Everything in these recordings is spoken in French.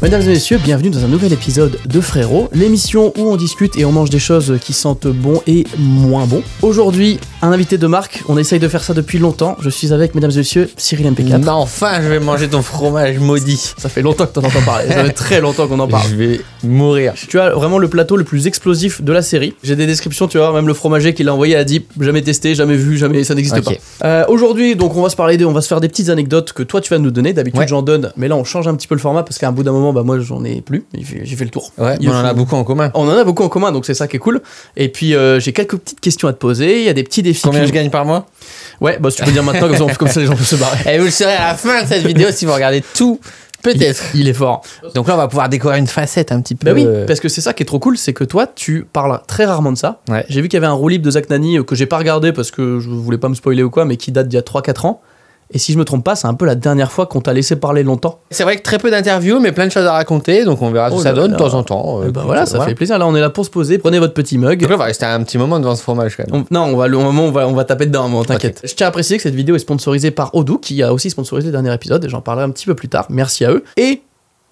Mesdames et messieurs, bienvenue dans un nouvel épisode de Frérot, l'émission où on discute et on mange des choses qui sentent bon et moins bon. Aujourd'hui, un invité de marque, on essaye de faire ça depuis longtemps. Je suis avec, mesdames et messieurs, Cyril MP4. enfin, je vais manger ton fromage maudit. Ça fait longtemps que t'en entends parler, ça fait très longtemps qu'on en parle. Je vais mourir. Tu as vraiment le plateau le plus explosif de la série. J'ai des descriptions, tu vois, même le fromager qui l'a envoyé à dit jamais testé, jamais vu, jamais, ça n'existe pas. Euh, aujourd'hui, donc, on va se parler, des... on va se faire des petites anecdotes que toi tu vas nous donner. D'habitude, j'en donne, mais là, on change un petit peu le format parce qu'à un bout d'un moment, bah, moi, j'en ai plus. J'ai fait le tour. on en a beaucoup en commun. On en a beaucoup en commun, donc c'est ça qui est cool. Et puis, euh, j'ai quelques petites questions à te poser. Il y a des petits défis. Combien je gagne par mois Ouais, bah, si tu peux dire maintenant, comme ça, les gens peuvent se barrer. Et eh, vous le saurez à la fin de cette vidéo si vous regardez tout. Peut-être. Il, est fort. Donc là, on va pouvoir découvrir une facette un petit peu. Bah oui, euh, parce que c'est ça qui est trop cool, c'est que toi, tu parles très rarement de ça. J'ai vu qu'il y avait un roue de Zach Nani euh, que j'ai pas regardé parce que je voulais pas me spoiler ou quoi, mais qui date d'il y a 3-4 ans. Et si je me trompe pas, c'est un peu la dernière fois qu'on t'a laissé parler longtemps. C'est vrai que très peu d'interviews, mais plein de choses à raconter, donc on verra ce que oh ça donne de temps en temps. Euh, bah voilà, ça fait plaisir. Là, on est là pour se poser. Prenez votre petit mug. on va rester un petit moment devant ce fromage quand même. non, on va, le moment, on va, on va taper dedans, mais t'inquiète. Je tiens à préciser que cette vidéo est sponsorisée par Odoo, qui a aussi sponsorisé le dernier épisode, et j'en parlerai un petit peu plus tard. Merci à eux. Et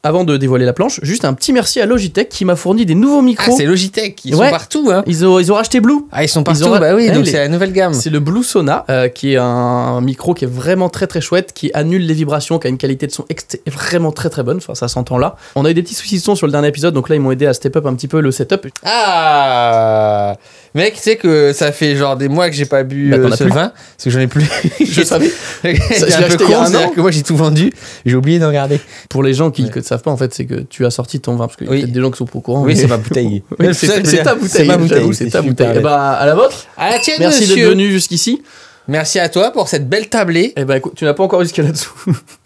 avant de dévoiler la planche, juste un petit merci à Logitech qui m'a fourni des nouveaux ah, micros. c'est Logitech, ils sont partout. Hein. Ils, ont, ils ont racheté Blue. Ah, ils sont partout, bah oui, eh donc c'est la nouvelle gamme. C'est le Blue Sona, euh, qui est un micro qui est vraiment très très chouette, qui annule les vibrations, qui a une qualité de son vraiment très très bonne, enfin ça s'entend là. On a eu des petits soucis de son sur le dernier épisode, donc là ils m'ont aidé à step up un petit peu le setup. Ah Mec, tu sais que ça fait genre des mois que j'ai pas bu bah, euh, ce vin, parce que j'en ai plus. je savais. C'est un peu c'est-à-dire que moi j'ai tout vendu, j'ai oublié d'en regarder. Pour les gens qui ne savent pas, en fait, c'est que tu as sorti ton vin, parce qu'il y a des gens qui sont pro au courant. Oui, c'est ma bouteille. c'est ta bouteille. C'est ta bouteille. Eh bah, à la vôtre. À la tienne, Merci d'être venu jusqu'ici. Merci à toi pour cette belle tablée. Eh ben écoute, tu n'as pas encore eu ce qu'il y a là-dessous.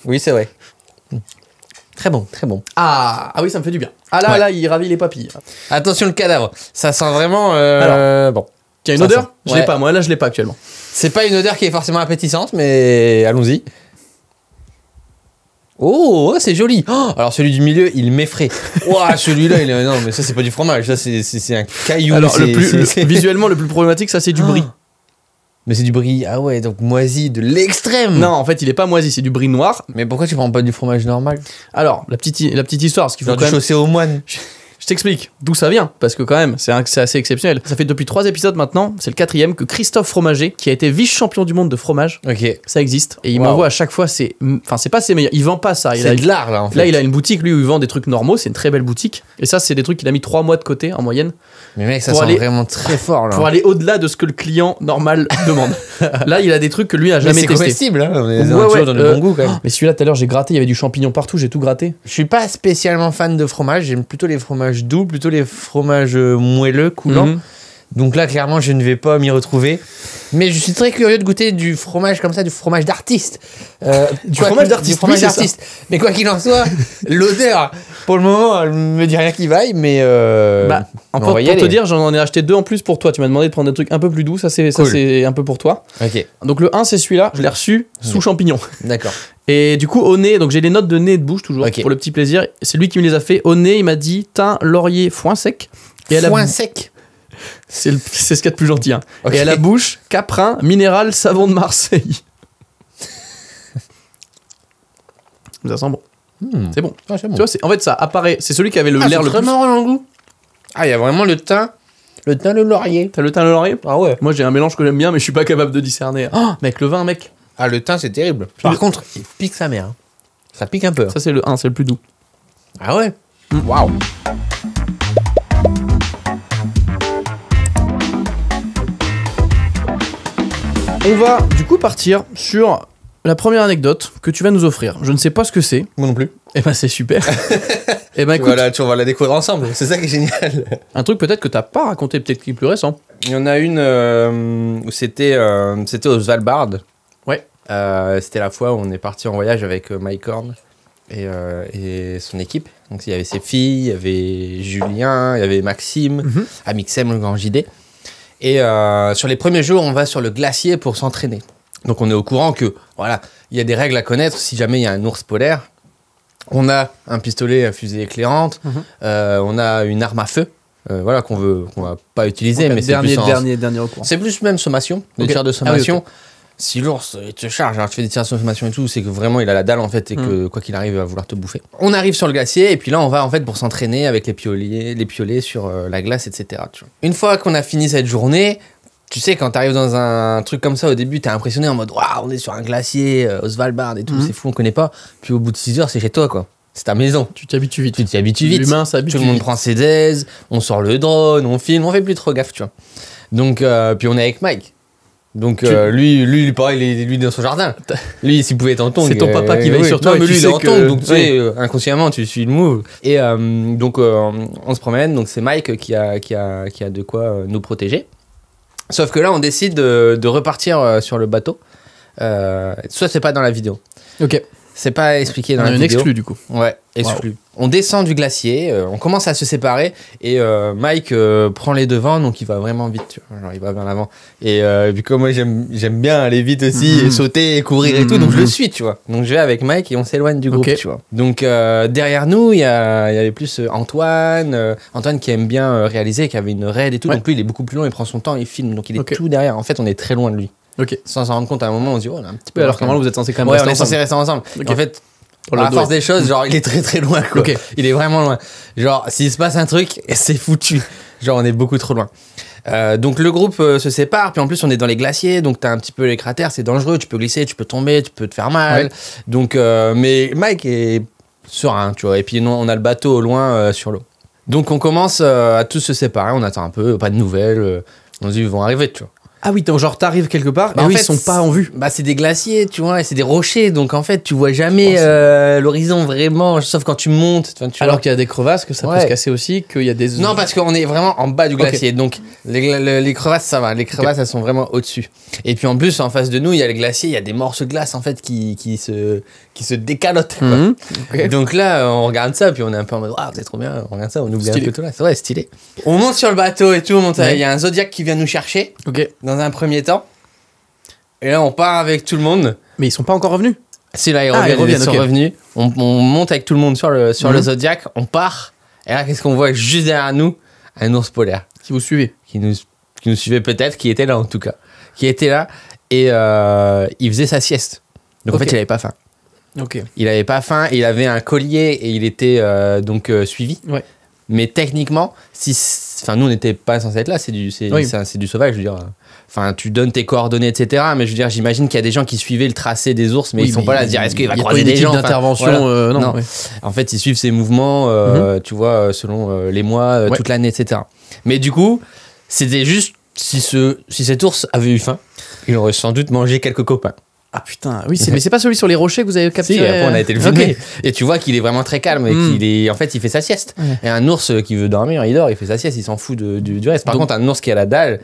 oui, c'est vrai. Très bon, très bon. Ah, ah oui, ça me fait du bien. Ah là, là, il ravit les papilles. Attention le cadavre, ça sent vraiment... Euh, alors, bon. tu as une odeur Je l'ai pas, moi là je l'ai pas actuellement. C'est pas une odeur qui est forcément appétissante, mais allons-y. Oh, c'est joli. Oh, alors celui du milieu, il m'effraie. Ouah, celui-là, il est... non, mais ça c'est pas du fromage, ça c'est un caillou. Alors visuellement le plus problématique, ça c'est du ah. brie. Mais c'est du brie, ah ouais, donc moisi de l'extrême. Non, en fait, il est pas moisi, c'est du brie noir. Mais pourquoi tu prends pas du fromage normal Alors, la petite, la petite histoire, ce qu'il faut quand même... au moine. Je, t'explique d'où ça vient, parce que quand même, c'est assez exceptionnel. Ça fait depuis trois épisodes maintenant, c'est le quatrième, que Christophe Fromager, qui a été vice-champion du monde de fromage, ça existe, et il m'envoie à chaque fois, c'est... Enfin, c'est pas ses meilleurs, il vend pas ça. C'est de l'art, là, en fait. Là, il a une boutique, lui, où il vend des trucs normaux, c'est une très belle boutique. Et ça, c'est des trucs qu'il a mis trois mois de côté, en moyenne, mais mec, ça sent aller, vraiment très fort là. Pour aller au-delà de ce que le client normal demande. là, il a des trucs que lui a jamais mais testé. C'est comestible, Mais celui-là, tout à l'heure, j'ai gratté, il y avait du champignon partout, j'ai tout gratté. Je suis pas spécialement fan de fromage, j'aime plutôt les fromages doux, plutôt les fromages euh, moelleux, coulants. Mhm. Donc là, clairement, je ne vais pas m'y retrouver. Mais je suis très curieux de goûter du fromage comme ça, du fromage d'artiste. Euh, du, du, fromage d'artiste. mais quoi qu'il en soit, l'odeur, pour le moment, elle me dit rien qui vaille, mais. Euh, bah, en pour, pour te dire, j'en ai acheté deux en plus pour toi. Tu m'as demandé de prendre un truc un peu plus doux. Ça, c'est un peu pour toi. Ok. Donc le 1, c'est celui-là. Je l'ai reçu sous mmh. champignon. D'accord. Et du coup, au nez, donc j'ai les notes de nez de bouche toujours pour le petit plaisir. C'est lui qui me les a fait. Au nez, il m'a dit thym, laurier, foin sec. Et foin sec c'est ce qu'il y a de plus gentil. Hein. Et à la bouche, caprin, minéral, savon de Marseille. ça sent bon. Hmm. Ah, c'est bon. Tu vois, en fait, ça apparaît. C'est celui qui avait le ah, l'air le plus. goût. Ah, il y a vraiment le teint. Le teint le laurier. T'as le teint le laurier Ah ouais. Moi, j'ai un mélange que j'aime bien, mais je suis pas capable de discerner. Ah. Oh, mec, le vin, mec. Ah, le teint, c'est terrible. Par, contre, il pique sa mère. Hein. Ça pique un peu. Ça, c'est le 1, c'est le plus doux. Ah ouais hmm. Waouh On va du coup partir sur la première anecdote que tu vas nous offrir. Je ne sais pas ce que c'est. Moi non plus. Eh ben c'est super. eh ben écoute, voilà, tu, on va la découvrir ensemble. C'est ça qui est génial. un truc peut-être que tu t'as pas raconté, peut-être qui est plus récent. Il y en a une euh, où c'était euh, c'était au Svalbard. Ouais. Euh, c'était la fois où on est parti en voyage avec Mike Horn et, son équipe. Donc il y avait ses filles, il y avait Julien, il y avait Maxime, mhm. Amixem le grand JD. Et euh, sur les premiers jours, on va sur le glacier pour s'entraîner. Donc on est au courant que voilà, il y a des règles à connaître si jamais il y a un ours polaire. On a un pistolet à fusée éclairante, mhm. euh, on a une arme à feu. Euh, voilà qu'on veut qu'on va pas utiliser, mais c'est dernier, dernier, dernier recours. C'est plus même sommation, des de ah sommation si l'ours te charge, alors tu fais des tirations de et tout, c'est que vraiment il a la dalle en fait et que hmm. quoi qu'il arrive, il va vouloir te bouffer. On arrive sur le glacier et puis là on va en fait pour s'entraîner avec les piolets, les piolets sur euh, la glace, etc. Une fois qu'on a fini cette journée, tu sais, quand t'arrives dans un truc comme ça, au début, t'es impressionné en mode Waouh, on est sur un glacier, euh, Osvalbard et tout, hmm. c'est fou, on connaît pas. Puis au bout de 6 heures, c'est chez toi, quoi. C'est ta maison. Tu t'habitues vite. Tu t'habitues vite. L'humain s'habitue. Tout le monde prend ses aises, on sort le drone, on filme, on fait plus trop gaffe, tu vois. Donc, euh, puis on est avec Mike. Donc euh, lui, lui, pareil, il est lui dans son jardin. Lui, s'il pouvait être C'est ton euh, papa qui veille sur toi, mais lui, il est en donc tu sais, euh, inconsciemment, tu suis le move. Et donc on se promène, donc c'est Mike qui a, qui, a, qui a de quoi nous protéger. Sauf que là, on décide de, repartir sur le bateau. soit c'est pas dans la vidéo. Ok. C'est pas expliqué dans on la du coup. Ouais, exclu On descend du glacier, euh, on commence à se séparer et euh, Mike euh, prend les devants donc il va vraiment vite, tu vois, genre il va vers l'avant. Et vu que moi j'aime bien aller vite aussi, mhm. et sauter et courir et tout, donc je le mhm. suis, tu vois. Donc je vais avec Mike et on s'éloigne du groupe, tu vois. Donc derrière nous, il y, y avait plus Antoine, Antoine qui aime bien réaliser, qui avait une raid et tout, donc lui il est beaucoup plus long, il prend son temps, il filme, donc il est tout derrière. En fait, on est très loin de lui. Ok. Sans s'en rendre compte, à un moment, on se dit, oh, là, un petit peu. alors vous êtes censé quand même on rester est ensemble. rester ensemble. En fait, Pour la force des choses, genre, il est très très loin, Ok. Il est vraiment loin. Genre, s'il se passe un truc, c'est foutu. Genre, on est beaucoup trop loin. Euh, donc le groupe euh, se sépare, puis en plus on est dans les glaciers, donc t'as un petit peu les cratères, c'est dangereux, tu peux glisser, tu peux tomber, tu peux te faire mal. Donc, euh, mais Mike est serein, tu vois. Et puis on a le bateau au loin sur l'eau. Donc on commence à tous se séparer, on attend un peu, pas de nouvelles. on se dit ils vont arriver, tu vois. Ah oui, genre t'arrives quelque part bah, et ils sont pas en vue. Bah c'est des glaciers, tu vois, et c'est des rochers, donc en fait tu vois jamais oh, euh, l'horizon vraiment, sauf quand tu montes. Tu Alors qu'il y a des crevasses, que ça peut se casser aussi, qu'il y a des. Non, parce qu'on est vraiment en bas du glacier, donc les, crevasses ça va, les crevasses elles sont vraiment au-dessus. Et puis en plus en face de nous il y a le glacier, il y a des morceaux de glace en fait qui, qui se qui se décalotent. Mhm. Donc là on regarde ça puis on est un peu en mode waouh c'est trop bien, on regarde ça, on oublie stylé. un peu tout là, c'est vrai stylé. On monte sur le bateau et tout, monte, il y a un zodiac qui vient nous chercher. Ok dans un premier temps. Et là, on part avec tout le monde. Mais ils sont pas encore revenus. Si là, ils ah, sont revenus. On, monte avec tout le monde sur le, sur le mhm. Zodiac, on part. Et là, qu'est-ce qu'on voit juste derrière nous Un ours polaire. Qui vous suivait Qui nous, qui nous suivait peut-être, qui était là en tout cas. Qui était là et euh, il faisait sa sieste. Donc en fait, il avait pas faim. Okay. Il avait pas faim, il avait un collier et il était euh, donc euh, suivi. Mais techniquement, si, enfin nous on n'était pas censé être là, c'est du, du sauvage, je veux dire enfin, tu donnes tes coordonnées, etc. Mais je veux dire, j'imagine qu'il y a des gens qui suivaient le tracé des ours, mais ils ils sont pas là à dire est-ce qu'il va croiser des gens. Euh, non. non. En fait, ils suivent ses mouvements, euh, mhm. tu vois, euh, selon les mois, toute l'année, etc. Mais du coup, c'était juste si ce, si cet ours avait eu faim, il aurait sans doute mangé quelques copains. Ah putain, oui, mais c'est pas celui sur les rochers que vous avez capturé. Si, après on a été le filmer. Et tu vois qu'il est vraiment très calme et qu'il hmm. est, en fait, il fait sa sieste. Et un ours qui veut dormir, il dort, il fait sa sieste, il s'en fout du reste. Par contre, un ours qui a la dalle,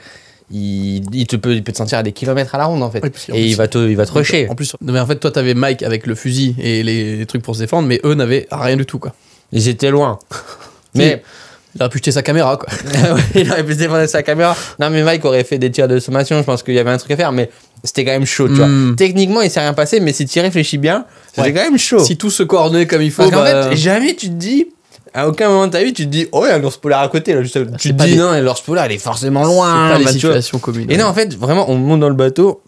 il, te peut, il peut te sentir à des kilomètres à la ronde en fait. et, il, va te, il va te rusher. En plus, mais en fait, toi, t'avais Mike avec le fusil et les, trucs pour se défendre, mais eux n'avaient rien du tout quoi. Ils étaient loin. mais. Il aurait pu jeter sa caméra, quoi. il aurait pu se défendre sa caméra. Non, mais Mike aurait fait des tirs de sommation. Je pense qu'il y avait un truc à faire, mais c'était quand même chaud, hmm. Techniquement, il s'est rien passé, mais si tu réfléchis bien, c'était quand même chaud. Si tout se coordonnait comme il faut. en bah, fait, jamais tu te dis, à aucun moment de ta vie, tu te dis, oh, il y a un ours polaire à côté, là, juste ah, Tu te dis, non, l'ours polaire, elle est forcément loin. C'est pas situations Et non, en fait, vraiment, on monte dans le bateau,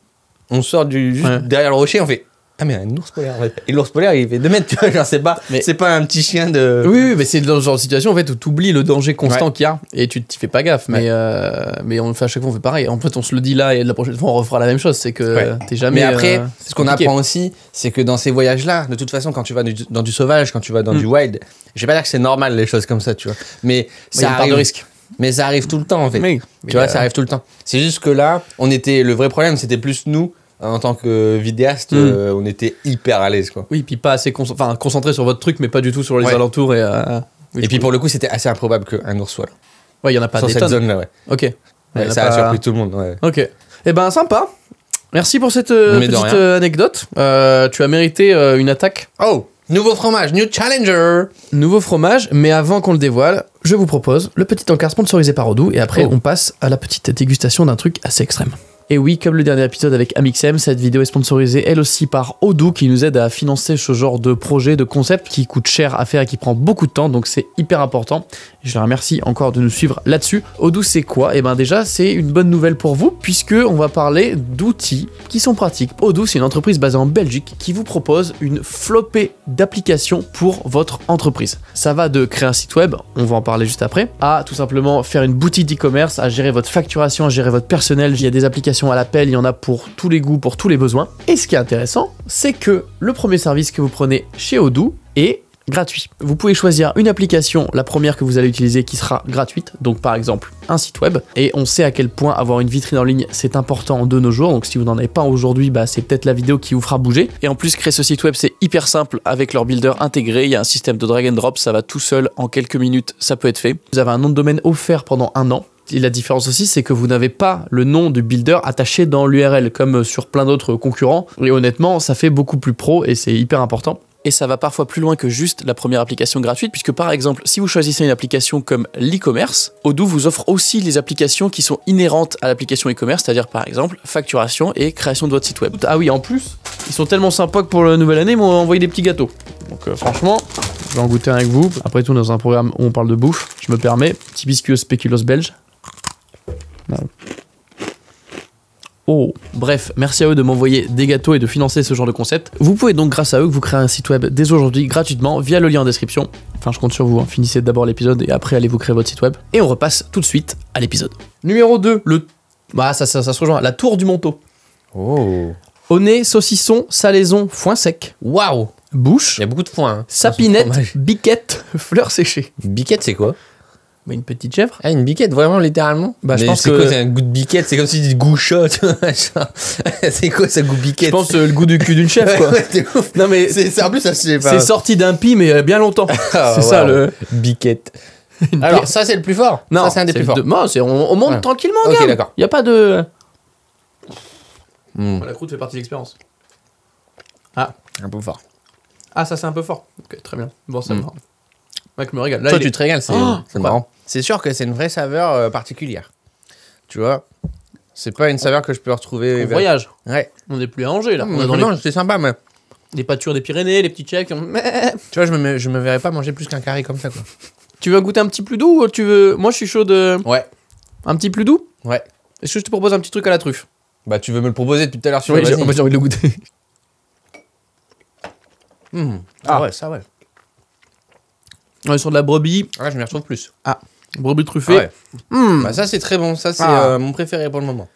on sort du, juste derrière le rocher, on fait, ah mais un ours polaire en Et l'ours polaire il fait 2 mètres, tu vois, genre c'est pas, mais... c'est pas un petit chien de... Oui, oui mais c'est dans genre de situation en fait où t'oublies le danger constant qu'il y a et tu t'y fais pas gaffe. Mais, euh, mais on fait à chaque fois on fait pareil. En fait on se le dit là et la prochaine fois on refera la même chose, c'est que t'es jamais... Mais après, euh, ce qu'on apprend aussi, c'est que dans ces voyages-là, de toute façon quand tu vas dans du sauvage, quand tu vas dans hmm. du wild, je vais pas dire que c'est normal les choses comme ça, tu vois. Mais ça arrive... risque. Mais ça arrive tout le temps en fait. Mais, tu vois, ça euh, arrive tout le temps. C'est juste que là, on était le vrai problème, c'était plus nous en tant que vidéaste, mm. euh, on était hyper à l'aise. quoi. Oui, puis pas assez concentré, sur votre truc, mais pas du tout sur les alentours. Et, euh, et puis pour le coup, c'était assez improbable qu'un ours soit là. Ouais, il n'y en a pas sur cette zone-là, ouais. Ok. ça a, surpris tout le monde. Ok. eh ben, sympa. Merci pour cette euh, petite anecdote. tu as mérité une attaque. Oh! Nouveau fromage, new challenger. Nouveau fromage, mais avant qu'on le dévoile, je vous propose le petit encart sponsorisé par Odoo et après oh. on passe à la petite dégustation d'un truc assez extrême. Et oui, comme le dernier épisode avec Amixem, cette vidéo est sponsorisée elle aussi par Odoo qui nous aide à financer ce genre de projet, de concept qui coûte cher à faire et qui prend beaucoup de temps, donc c'est hyper important. Je les remercie encore de nous suivre là-dessus. Odoo c'est quoi Eh bien déjà, c'est une bonne nouvelle pour vous puisque on va parler d'outils qui sont pratiques. Odoo c'est une entreprise basée en Belgique qui vous propose une flopée d'applications pour votre entreprise. Ça va de créer un site web, on va en parler juste après, à tout simplement faire une boutique d'e-commerce, à gérer votre facturation, à gérer votre personnel, il y a des applications à l'appel, il y en a pour tous les goûts, pour tous les besoins. Et ce qui est intéressant, c'est que le premier service que vous prenez chez Odoo est gratuit. Vous pouvez choisir une application, la première que vous allez utiliser qui sera gratuite, donc par exemple un site web. Et on sait à quel point avoir une vitrine en ligne c'est important de nos jours. Donc si vous n'en avez pas aujourd'hui, bah, c'est peut-être la vidéo qui vous fera bouger. Et en plus, créer ce site web c'est hyper simple avec leur builder intégré. Il y a un système de drag and drop, ça va tout seul en quelques minutes, ça peut être fait. Vous avez un nom de domaine offert pendant un an. Et la différence aussi, c'est que vous n'avez pas le nom du builder attaché dans l'URL, comme euh, sur plein d'autres concurrents. Et honnêtement, ça fait beaucoup plus pro et c'est hyper important. Et ça va parfois plus loin que juste la première application gratuite, puisque par exemple, si vous choisissez une application comme l'e-commerce, Odoo vous offre aussi les applications qui sont inhérentes à l'application e-commerce, c'est-à-dire par exemple facturation et création de votre site web. Ah oui, en plus, ils sont tellement sympas que pour la nouvelle année, ils m'ont envoyé des petits gâteaux. Donc euh, franchement, je vais en goûter un avec vous. Après tout, dans un programme où on parle de bouffe, je me permets, petit biscuit spéculoos belge, bah oh, bref, merci à eux de m'envoyer des gâteaux et de financer ce genre de concept. Vous pouvez donc, grâce à eux, vous créer un site web dès aujourd'hui gratuitement via le lien en description. Enfin, je compte sur vous, hein. finissez d'abord l'épisode et après allez vous créer votre site web. Et on repasse tout de suite à l'épisode. Numéro 2, le. Bah, ça, ça, se rejoint, la tour du manteau. Oh. Au nez, saucisson, salaison, foin sec. Waouh! Bouche. Il y a beaucoup de foin. Hein. sapinette, biquette, fleurs séchées. Biquette, c'est quoi? une petite chèvre. Ah, une biquette, vraiment, littéralement bah, je pense C'est que... quoi, c'est un goût de biquette C'est comme si tu dis goût chaud C'est quoi, ça goût biquette Je pense euh, le goût du cul d'une chèvre, quoi. Non, mais c'est, en plus, ça, c'est sorti d'un pi, mais a euh, bien longtemps. Ah, c'est ça, le... Biquette. Alors, ça, c'est le plus fort. Non, ça, c'est un des plus forts. c'est- on, monte tranquillement, Ok, d'accord. Il n'y a pas de... Hmm. La croûte fait partie de l'expérience. Ah un peu fort. Ah, ça c'est un peu fort. Ok, très bien. Bon, ça hmm. me Mec, me régale. Toi, tu te régales, c'est oh c'est marrant c'est sûr que c'est une vraie saveur euh, particulière. Tu vois C'est pas une saveur que je peux retrouver. On voyage. Ouais. On n'est plus à Angers là. On est mm, dans Non, les, c'est sympa, mais les pâtures des Pyrénées, les petits tchèques. tu vois, je me, me verrais pas manger plus qu'un carré comme ça, quoi. Tu veux goûter un petit plus doux ou tu veux. Moi je suis chaud de. Ouais. Un petit plus doux Ouais. Est-ce que je te propose un petit truc à la truffe Bah, tu veux me le proposer depuis tout à l'heure sur le j'ai- envie de le goûter. Mm. Ah. Ah ouais, ça ouais. On est sur de la brebis. Ah, je m'y retrouve plus. Ah. Brebis truffé, ah hmm. bah, ça c'est très bon, ça c'est ah. euh, mon préféré pour le moment.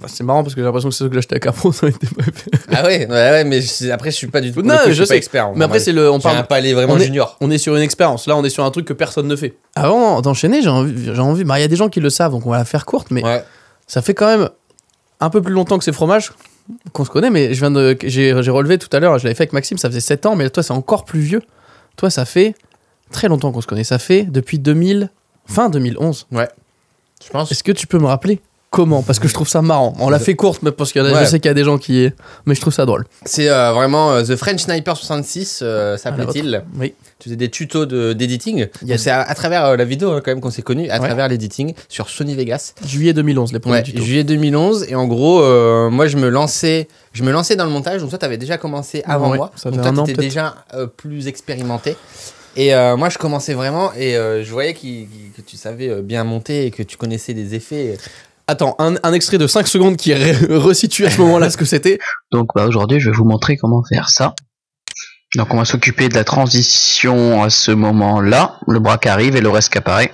Bah, c'est marrant parce que j'ai l'impression que c'est ce que j'ai acheté à Capron. Ah ouais, mais après je suis pas du tout. Non, je, suis Pas expert. Hein, mais après c'est le, on parle. vraiment est, junior. On est sur une expérience. Là, on est sur un truc que personne ne fait. Avant d'enchaîner, j'ai envie, j'ai envie. Bah, il y a des gens qui le savent, donc on va la faire courte, mais ça fait quand même un peu plus longtemps que ces fromages qu'on se connaît. Mais je viens de, j'ai, j'ai relevé tout à l'heure, je l'avais fait avec Maxime, ça faisait 7 ans, mais toi c'est encore plus vieux. Toi, ça fait très longtemps qu'on se connaît. Ça fait depuis 2000. Fin 2011 Ouais. Je pense. Est-ce que tu peux me rappeler comment Parce que je trouve ça marrant. On l'a fait courte, mais parce que je sais qu'il y a des gens qui. Mais je trouve ça drôle. C'est euh, vraiment euh, The French Sniper 66, ça s'appelait-il. Oui. Tu faisais des tutos d'éditing. De, C'est à, travers euh, la vidéo, hein, quand même, qu'on s'est connus, à travers l'éditing sur Sony Vegas. Juillet 2011, les premiers ouais, Juillet 2011. Et en gros, moi, je me lançais. Je me lançais dans le montage, donc toi, t'avais déjà commencé ah avant moi. donc toi, t'étais déjà plus expérimenté. Et euh, moi, je commençais vraiment et euh, je voyais que tu savais euh, bien monter et que tu connaissais des effets. Attends, un, extrait de 5 secondes qui resitue à ce moment-là ce que c'était. Donc bah, aujourd'hui, je vais vous montrer comment faire ça. Donc on va s'occuper de la transition à ce moment-là. Le bras qui arrive et le reste qui apparaît.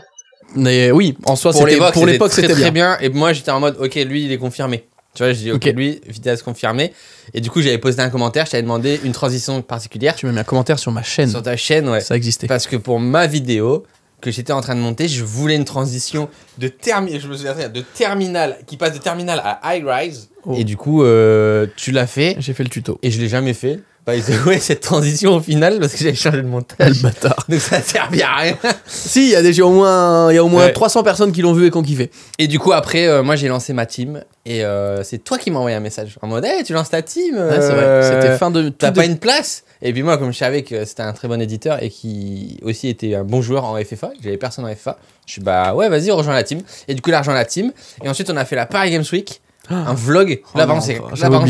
Mais oui, en soi, pour l'époque, c'était très bien. Et moi, j'étais en mode, ok, lui, il est confirmé. Tu vois, je dis, ok, lui, vitesse confirmée. Et du coup, j'avais posé un commentaire, je t'avais demandé une transition particulière. Tu m'as mis un commentaire sur ma chaîne. Sur ta chaîne, ouais. Ça existait. Parce que pour ma vidéo que j'étais en train de monter, je voulais une transition de terminal, je de terminal, qui passe de terminal à high rise. Oh. Et du coup, euh, tu l'as fait. J'ai fait le tuto. Et je l'ai jamais fait. Bah, ouais cette transition au final, parce que j'avais changé de montage. Le bâtard. Donc ça sert à rien. si, il y a déjà au moins, il y a au moins 300 personnes qui l'ont vu et qui ont kiffé. Et du coup, après, euh, moi, j'ai lancé ma team. Et euh, c'est toi qui m'as envoyé un message en mode hey, tu lances ta team euh, C'était fin de. T'as pas une place Et puis moi, comme je savais que c'était un très bon éditeur et qui aussi était un bon joueur en FFA, j'avais personne en FFA, je suis bah ouais, vas-y, rejoins la team. Et du coup, l'argent rejoins la team. Et ensuite, on a fait la Paris Games Week, ah. un vlog. Oh, là, oh,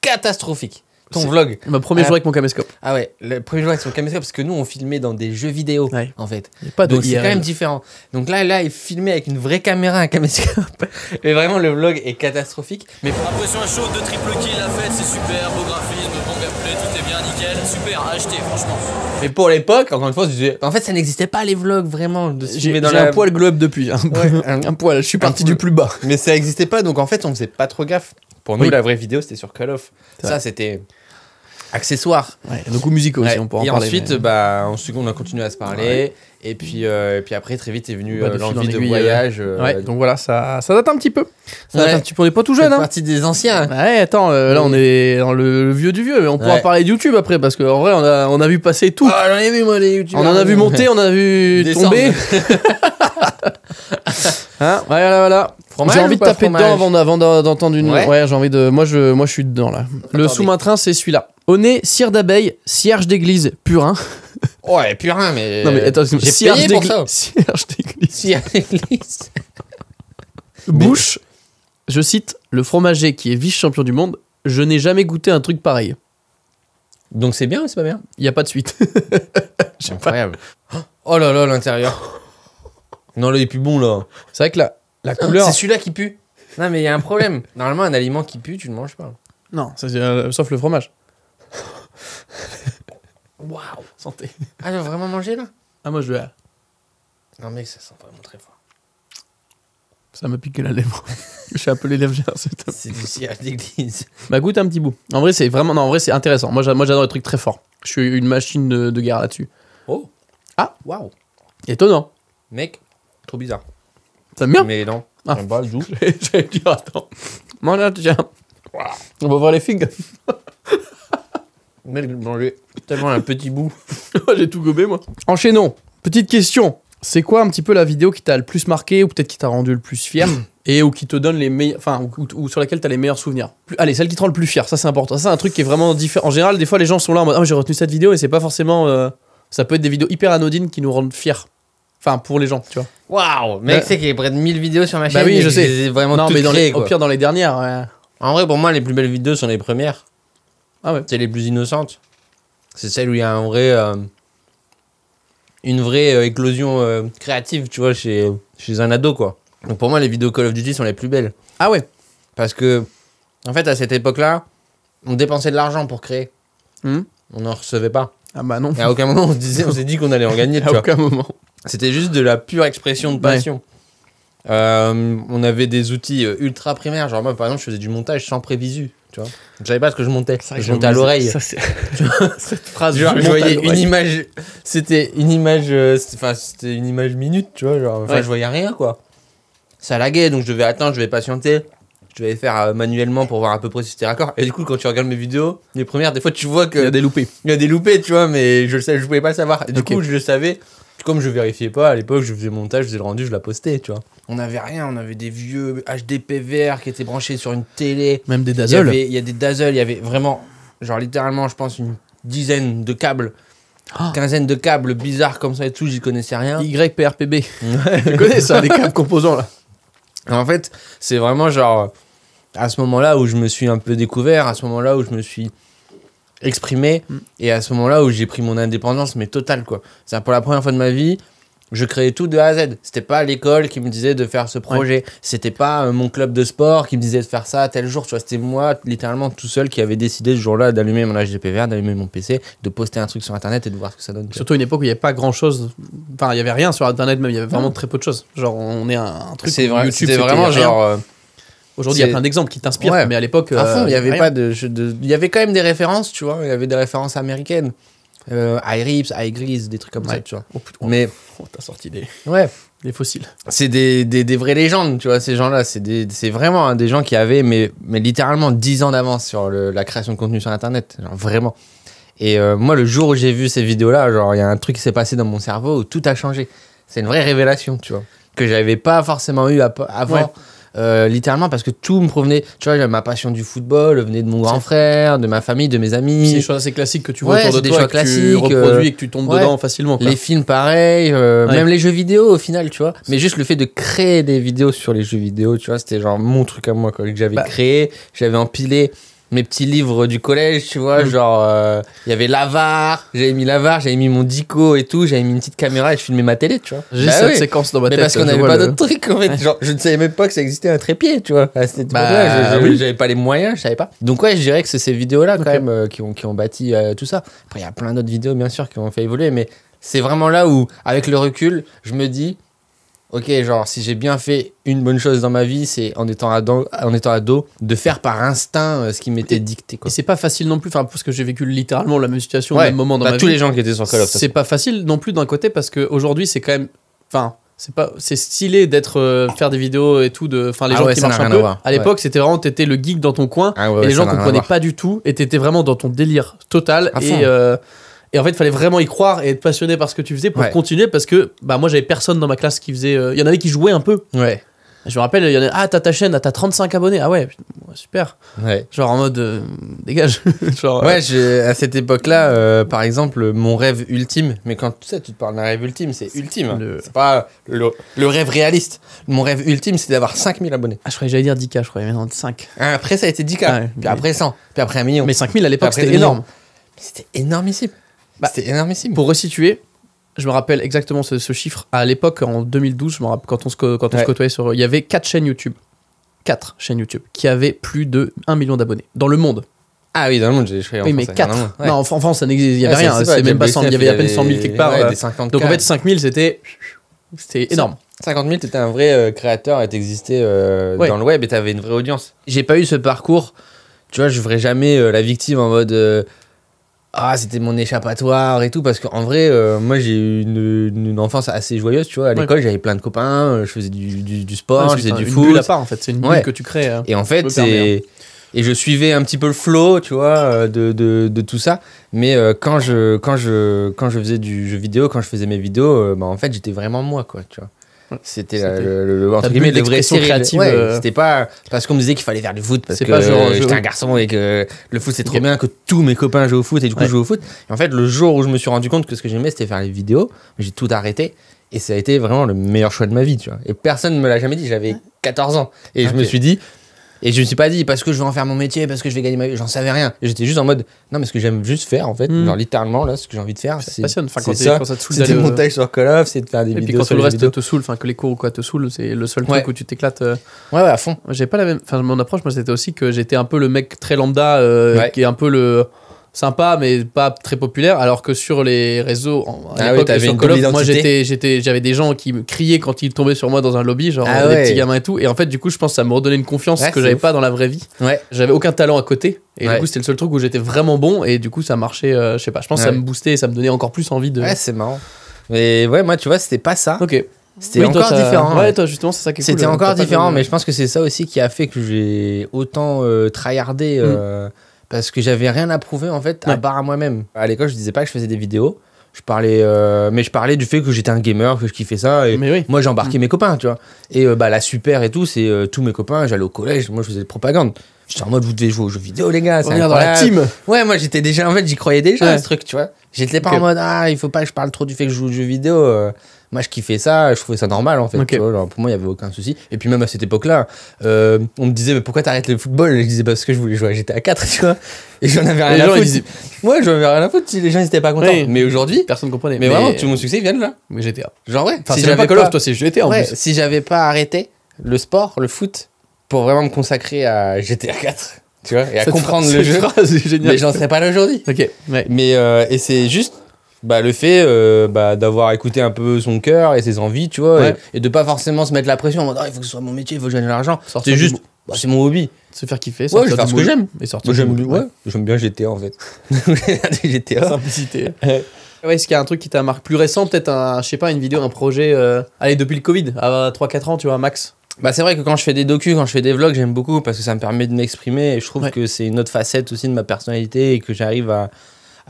catastrophique. Ton vlog. Mon premier jour avec mon caméscope. Ah ouais, le premier jour avec son caméscope, parce que nous, on filmait dans des jeux vidéo, en fait. Pas de Donc c'est quand même différent. Donc là, là, il filmait avec une vraie caméra, un caméscope. Mais vraiment, le vlog est catastrophique. Mais Impression chaude de triple kill, la fête, c'est super, beau graphisme, bon gameplay, tout est bien nickel, super, acheté, franchement. Mais pour l'époque, encore une fois, en fait, ça n'existait pas les vlogs, vraiment. J'ai la... un poil globe depuis. Hein. un... poil, je suis parti du plus bas. Mais ça n'existait pas, donc en fait, on faisait pas trop gaffe. Pour nous, la vraie vidéo, c'était sur Call of. Ça, c'était accessoires. Ouais, nos goûts aussi, on peut en parler. Et ensuite, bah, en on a continué à se parler. Et puis, euh, et puis après, très vite est venu bah, euh, l'envie de voyage. Euh, donc voilà, ça, ça date un petit peu. Ça date On n'est pas tout jeune. Hein. partie des anciens. Ouais, attends, là on est dans le, vieux du vieux. Mais on pourra parler de YouTube après parce qu'en vrai, on a, on a vu passer tout. Ah, j'en vu, moi, les YouTube. On en a vu monter, on a vu tomber. Hein, voilà, voilà. J'ai envie de taper dedans avant, d'entendre une. Ouais, j'ai envie de. Moi je, moi, je suis dedans là. le sous main c'est celui-là. Au nez, cire d'abeille, cierge d'église, purin. Ouais, purin, mais. Non, mais attends, euh, cierge d'église. Cierge d'église. Cierge d'église. Bouche, je cite le fromager qui est vice-champion du monde. Je n'ai jamais goûté un truc pareil. Donc c'est bien ou c'est pas bien Il n'y a pas de suite. Incroyable. Oh là là, l'intérieur. Non, là, il est plus bon là. C'est vrai que là, la couleur. C'est celui-là qui pue. Non, mais il y a un problème. Normalement, un aliment qui pue, tu ne manges pas. Non, euh, sauf le fromage. Waouh. Santé. Ah, tu veux vraiment manger là Ah, moi je veux. Non, mais ça sent vraiment très fort. Ça m'a piqué la lèvre. je suis appelé lèvres c'est top. C'est du à d'église. Bah, goûte un petit bout. En vrai, c'est vraiment. Non, en vrai, c'est intéressant. Moi, j'adore les trucs très forts. Je suis une machine de, de guerre là-dessus. Oh Ah Waouh Étonnant. Mec, trop bizarre. Mais non. Ah. pas, J'ai attends. Mange là, tiens. On va voir les figues. Mec, tellement un petit bout. j'ai tout gobé, moi. Enchaînons. Petite question. C'est quoi un petit peu la vidéo qui t'a le plus marqué ou peut-être qui t'a rendu le plus fier et ou qui te donne les meilleurs. Enfin, ou, sur laquelle t'as les meilleurs souvenirs Allez, celle qui te rend le plus fier, ça c'est important. Ça c'est un truc qui est vraiment différent. En général, des fois les gens sont là en mode Ah, j'ai retenu cette vidéo et c'est pas forcément. Euh, ça peut être des vidéos hyper anodines qui nous rendent fiers. Enfin, pour les gens, tu vois. Waouh, mec, bah- c'est qu'il y a près de 1000 vidéos sur ma bah chaîne. Bah oui, je sais. Vraiment non, mais dans les, au pire, dans les dernières. En vrai, pour moi, les plus belles vidéos sont les premières. Ah ouais. C'est les plus innocentes. C'est celles où il y a vrai, euh, une vraie euh, éclosion euh, créative, tu vois, chez, chez un ado, quoi. Donc pour moi, les vidéos Call of Duty sont les plus belles. Ah ouais. Parce que, en fait, à cette époque-là, on dépensait de l'argent pour créer. Hmm. On n'en recevait pas. Ah bah non. Et à aucun moment, on disait, s'est dit qu'on allait en gagner, tu À aucun moment. C'était juste de la pure expression de passion. Euh, on avait des outils euh, ultra primaires. Genre, moi, par exemple, je faisais du montage sans prévisu. Tu vois, je savais pas ce que je montais. je montais à l'oreille. Cette phrase, je, voyais une image. C'était une image. Euh, enfin, c'était une image minute, tu vois. Genre, je voyais rien, quoi. Ça laguait, donc je devais attendre, je vais patienter. Je vais faire manuellement pour voir à peu près si c'était raccord. Et du coup, quand tu regardes mes vidéos, les premières, des fois, tu vois que. y a des loupés. Il y a des loupés, tu vois, mais je le je pouvais pas le savoir. du coup, je le savais comme je vérifiais pas à l'époque, je faisais montage, je faisais le rendu, je la postais, tu vois. On avait rien, on avait des vieux HDPVR qui étaient branchés sur une télé. Même des dazzles. Il y, a des dazzles, il y avait vraiment, genre littéralement, je pense, une dizaine de câbles. Ah. Quinzaine de câbles bizarres comme ça et tout, j'y connaissais rien. YPRPB. tu connais ça, des câbles composants là. En fait, c'est vraiment genre à ce moment-là où je me suis un peu découvert, à ce moment-là où je me suis exprimé. Et à ce moment-là où j'ai pris mon indépendance, mais totale, quoi. cest pour la première fois de ma vie, je créais tout de A à Z. C'était pas l'école qui me disait de faire ce projet. C'était pas euh, mon club de sport qui me disait de faire ça tel jour. Tu vois, c'était moi, littéralement tout seul, qui avait décidé ce jour-là d'allumer mon HDPVR, d'allumer mon PC, de poster un truc sur Internet et de voir ce que ça donne. Surtout une époque où il n'y avait pas grand-chose. Enfin, il y avait rien sur Internet même. Il y avait vraiment très peu de choses. Genre, on est un, truc. C'est YouTube, vraiment genre. Euh, Aujourd'hui, il y a plein d'exemples qui t'inspirent, mais à l'époque. À fond, il n'y euh, avait pas de, Il y avait quand même des références, tu vois. Il y avait des références américaines. Euh, iRips, Grease, des trucs comme ça, tu vois. Oh, mais oh, t'as sorti des. Ouais. Des fossiles. C'est des, des, des, vraies légendes, tu vois, ces gens-là. C'est vraiment hein, des gens qui avaient, mais, mais littéralement, 10 ans d'avance sur la création de contenu sur Internet. Genre, vraiment. Et euh, moi, le jour où j'ai vu ces vidéos-là, genre, il y a un truc qui s'est passé dans mon cerveau où tout a changé. C'est une vraie révélation, tu vois, que j'avais pas forcément eu avant. Euh, littéralement parce que tout me provenait, tu vois, ma passion du football venait de mon grand frère, de ma famille, de mes amis. C'est des choses assez classiques que tu vois autour de des toi, choix que tu euh, reproduis et que tu tombes dedans facilement. Les films, pareil, euh, même les jeux vidéo au final, tu vois. Mais juste le fait de créer des vidéos sur les jeux vidéo, tu vois, c'était genre mon truc à moi, que j'avais bah, créé, j'avais empilé mes petits livres du collège, tu vois, mm. genre il euh, y avait l'avare, j'avais mis l'avare, j'avais mis mon dico et tout, j'avais mis une petite caméra et je filmais ma télé, tu vois. J'ai bah cette séquence dans ma tête. Mais parce qu'on n'avait pas d'autres trucs en fait. Genre, je ne savais même pas que ça existait un trépied, tu vois. Bah j'avais pas les moyens, je savais pas. Donc ouais, je dirais que c'est ces vidéos-là quand même euh, qui, ont, qui ont bâti euh, tout ça. Après, il y a plein d'autres vidéos bien sûr qui ont fait évoluer, mais c'est vraiment là où, avec le recul, je me dis, ok, genre, si j'ai bien fait une bonne chose dans ma vie, c'est en étant ado, en étant de faire par instinct euh, ce qui m'était dicté. Quoi. Et c'est pas facile non plus, enfin, parce que j'ai vécu littéralement la même situation au même moment dans bah, ma tous vie. Tous les gens qui étaient sur Call of. Duty. C'est pas facile non plus d'un côté, parce qu'aujourd'hui, c'est quand même. Enfin. C'est pas, c'est stylé d'être euh, faire des vidéos et tout enfin les ah gens ouais, qui marchent un peu. À, l'époque, c'était vraiment t'étais le geek dans ton coin ah et les gens comprenaient pas du tout et t'étais vraiment dans ton délire total et euh, et en fait, il fallait vraiment y croire et être passionné par ce que tu faisais pour continuer parce que bah, moi, j'avais personne dans ma classe qui faisait. Euh, il y en avait qui jouaient un peu. Ouais. Je me rappelle, il y en avait Ah, t'as ta chaîne, ah, t'as 35 abonnés. Ah ouais, super. Ouais. Genre en mode euh, dégage. Euh, ouais, j'ai à cette époque-là, par exemple, mon rêve ultime, mais quand tu sais, tu te parles d'un rêve ultime, c'est ultime. C'est pas le, le, rêve réaliste. Mon rêve ultime, c'est d'avoir 5000 abonnés. Ah, je croyais, j'allais dire 10K, je croyais, mais non, 5. après, ça a été 10K. puis après 100, puis après 1 million. Mais 5000 à l'époque, c'était énorme. C'était énormissime. Bah, C'était énormissime. Pour resituer, je me rappelle exactement ce, ce chiffre. À l'époque, en 2012, je me rappelle, quand on se, quand on se côtoyait sur. Il y avait 4 chaînes YouTube. 4 chaînes YouTube qui avaient plus de 1 million d'abonnés dans le monde. Ah oui, dans le monde, j'ai échoué. Oui, mais 4. Non, en France, ça n'existait, il n'y avait rien. pas il y avait à peine 100 000 quelque part. Euh. donc en fait, 5 000, c'était. C'était énorme. 50 000, t'étais un vrai euh, créateur et t'existais euh, dans le web et t'avais une vraie audience. J'ai pas eu ce parcours. Tu vois, je ne verrais jamais la victime en mode ah c'était mon échappatoire et tout parce qu'en vrai euh, moi j'ai eu une, enfance assez joyeuse tu vois à l'école j'avais plein de copains euh, je faisais du, sport je faisais du une foot bulle à part en fait c'est une bulle que tu crées hein. et en fait hein. c'est et je suivais un petit peu le flow, tu vois, euh, de, tout ça. Mais quand, je, quand, je, quand je faisais du jeu vidéo, quand je faisais mes vidéos, bah, en fait, j'étais vraiment moi, quoi, tu vois. C'était le, le, entre l'expression euh, C'était pas parce qu'on me disait qu'il fallait faire du foot parce que j'étais un garçon et que le foot c'est trop bien que tous mes copains jouent au foot et du coup je joue au foot. Et en fait le jour où je me suis rendu compte que ce que j'aimais c'était faire les vidéos, j'ai tout arrêté et ça a été vraiment le meilleur choix de ma vie, tu Et personne ne me l'a jamais dit, j'avais 14 ans et je me suis dit et je me suis pas dit parce que je vais en faire mon métier, parce que je vais gagner ma vie, j'en savais rien. J'étais juste en mode non, mais ce que j'aime juste faire en fait, hmm. littéralement là, ce que j'ai envie de faire, c'est passionne. quand, ça. te saoule c'est des montages sur Call of, c'est de faire des et vidéos. Et puis quand tout le reste te saoule, enfin que les cours ou quoi te saoule, c'est le seul truc où tu t'éclates. Euh. Ouais, ouais, à fond. J'ai pas la même. Enfin, mon approche, moi, c'était aussi que j'étais un peu le mec très lambda euh, qui est un peu le sympa mais pas très populaire alors que sur les réseaux à ah moi j'étais j'étais j'avais des gens qui me criaient quand ils tombaient sur moi dans un lobby genre des ah euh, petits gamins et tout et en fait du coup je pense que ça me redonnait une confiance que j'avais pas dans la vraie vie ouais. j'avais aucun talent à côté et du coup c'était le seul truc où j'étais vraiment bon et du coup ça marchait euh, je sais pas je pense que ça me boostait et ça me donnait encore plus envie de ouais c'est marrant mais ouais moi tu vois c'était pas ça ok c'était encore différent. Ouais, toi justement, c'est ça qui C'était euh, encore différent, mais je pense que c'est ça aussi qui a fait que j'ai autant tryhardé. Mm parce que j'avais rien à prouver en fait, à part à moi-même. À l'école, je disais pas que je faisais des vidéos. Je parlais, euh, mais je parlais du fait que j'étais un gamer, que je kiffais ça. Et Moi, j'embarquais mm. mes copains, tu vois. Et euh, bah, la super et tout, c'est euh, tous mes copains. J'allais au collège, moi, je faisais de la propagande. J'étais en mode, vous devez jouer aux jeux vidéo, les gars. On vient dans la team. Ouais, moi, j'étais déjà, en fait, j'y croyais déjà, à ce truc, tu vois. J'étais pas en mode, ah, il faut pas que je parle trop du fait que je joue aux jeux vidéo moi je kiffais ça, je trouvais ça normal en fait. pour moi, il n'y avait aucun souci. Et puis même à cette époque-là, euh, on me disait, mais pourquoi t'arrêtes le football Je disais, parce que je voulais jouer à GTA 4, tu vois. Et j'en avais rien à foutre. Ouais, j'en avais rien à foutre si les gens n'étaient pas contents. Mais aujourd'hui, personne ne comprenait. Mais, vraiment, tout mon succès vient de là. Mais GTA. Genre, ouais. si j'avais pas arrêté le sport, le foot, pour vraiment me consacrer à GTA 4 tu vois, et à comprendre le jeu. mais j'en serais pas là aujourd'hui. Ok. Mais euh, et c'est juste bah, le fait euh, bah, d'avoir écouté un peu son cœur et ses envies, tu vois, et, de pas forcément se mettre la pression en mode ah, il faut que ce soit mon métier, il faut que je de l'argent. C'est juste, bah, c'est mon hobby. Se faire kiffer, ouais, je ce que j'aime. Et sortir j'aime, j'aime bien GTA en fait. GTA. Simplicité. ouais, est-ce qu'il y a un truc qui t'a marqué plus récent, peut-être un, je sais pas, une vidéo, un projet, euh, allez, depuis le Covid, à 3-4 ans, tu vois, max bah c'est vrai que quand je fais des docu, quand je fais des vlogs, j'aime beaucoup parce que ça me permet de m'exprimer et je trouve que c'est une autre facette aussi de ma personnalité et que j'arrive à,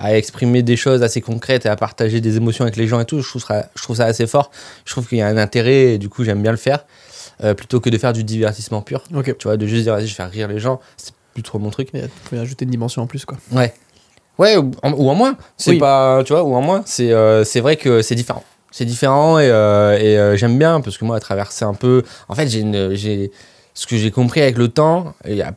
à exprimer des choses assez concrètes et à partager des émotions avec les gens et tout, je trouve ça, assez fort. Je trouve qu'il y a un intérêt et du coup, j'aime bien le faire euh, plutôt que de faire du divertissement pur. Tu vois, de juste dire je vais faire rire les gens, c'est plus trop mon truc. Mais tu peux ajouter une dimension en plus, quoi. Ouais. Ouais, ou, en moins. C'est pas, tu vois, ou en moins. Euh, c'est vrai que c'est différent. C'est différent et, euh, j'aime bien parce que moi, à traverser un peu. En fait, j'ai ce que j'ai compris avec le temps, il a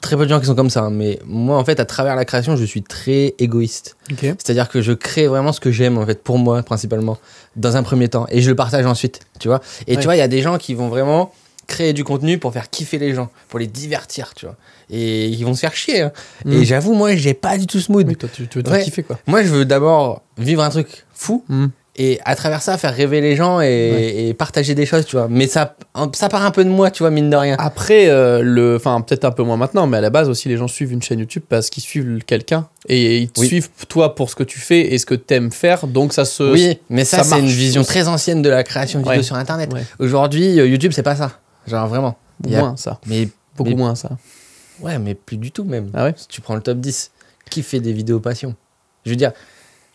très peu de gens qui sont comme ça, hein, mais moi, en fait, à travers la création, je suis très égoïste. C'est-à-dire que je crée vraiment ce que j'aime, en fait, pour moi, principalement, dans un premier temps, et je le partage ensuite, tu vois. Et tu vois, il y a des gens qui vont vraiment créer du contenu pour faire kiffer les gens, pour les divertir, tu vois. Et ils vont se faire chier. Hein. Et mm. j'avoue, moi, j'ai pas du tout ce mood. toi, tu, veux te kiffer, quoi. Moi, je veux d'abord vivre un truc fou. Mm et à travers ça faire rêver les gens et, partager des choses tu vois mais ça ça part un peu de moi tu vois mine de rien après euh, le enfin peut-être un peu moins maintenant mais à la base aussi les gens suivent une chaîne YouTube parce qu'ils suivent quelqu'un et ils te suivent toi pour ce que tu fais et ce que tu aimes faire donc ça se oui mais ça, c'est une vision très ancienne de la création de vidéos sur internet aujourd'hui euh, YouTube c'est pas ça genre vraiment moins ça mais beaucoup moins ça ouais mais plus du tout même ah si tu prends le top 10 qui fait des vidéos passion je veux dire,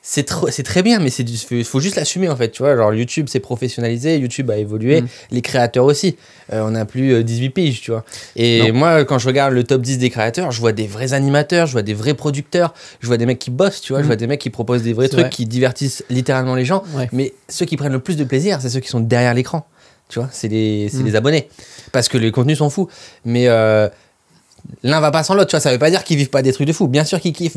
c'est très bien mais c'est faut juste l'assumer en fait tu vois genre YouTube s'est professionnalisé YouTube a évolué mm. les créateurs aussi euh, on a plus 18 euh, piges tu vois et moi quand je regarde le top 10 des créateurs je vois des vrais animateurs je vois des vrais producteurs je vois des mecs qui bossent tu vois je mm. vois des mecs qui proposent des vrais trucs qui divertissent littéralement les gens mais ceux qui prennent le plus de plaisir c'est ceux qui sont derrière l'écran tu vois c'est les, mm. abonnés parce que les contenus sont fous mais euh, L'un va pas sans l'autre, tu vois. Ça veut pas dire qu'ils vivent pas des trucs de fous. Bien sûr qu'ils kiffent,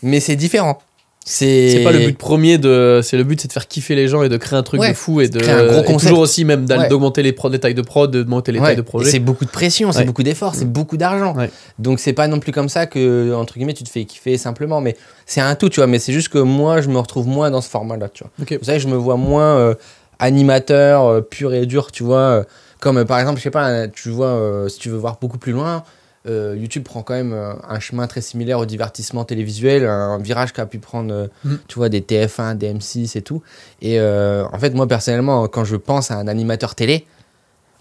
Mais c'est différent. C'est pas le but premier de. C'est le but, c'est de faire kiffer les gens et de créer un truc de fou et de. gros toujours aussi même d'augmenter les, les tailles de prod, d'augmenter les tailles de projet. C'est beaucoup de pression, c'est beaucoup d'efforts, c'est mm. beaucoup d'argent. Donc c'est pas non plus comme ça que entre guillemets tu te fais kiffer simplement, mais c'est un tout, tu vois. Mais c'est juste que moi, je me retrouve moins dans ce format-là, tu vois. Vous savez, je me vois moins euh, animateur euh, pur et dur, tu vois. Euh, comme par exemple, je sais pas, tu vois, si tu veux voir beaucoup plus loin euh, YouTube prend quand même euh, un chemin très similaire au divertissement télévisuel, un virage qu'a pu prendre, euh, mm. tu vois, des TF1, des M6 et tout. Et en fait, moi personnellement, quand je pense à un animateur télé,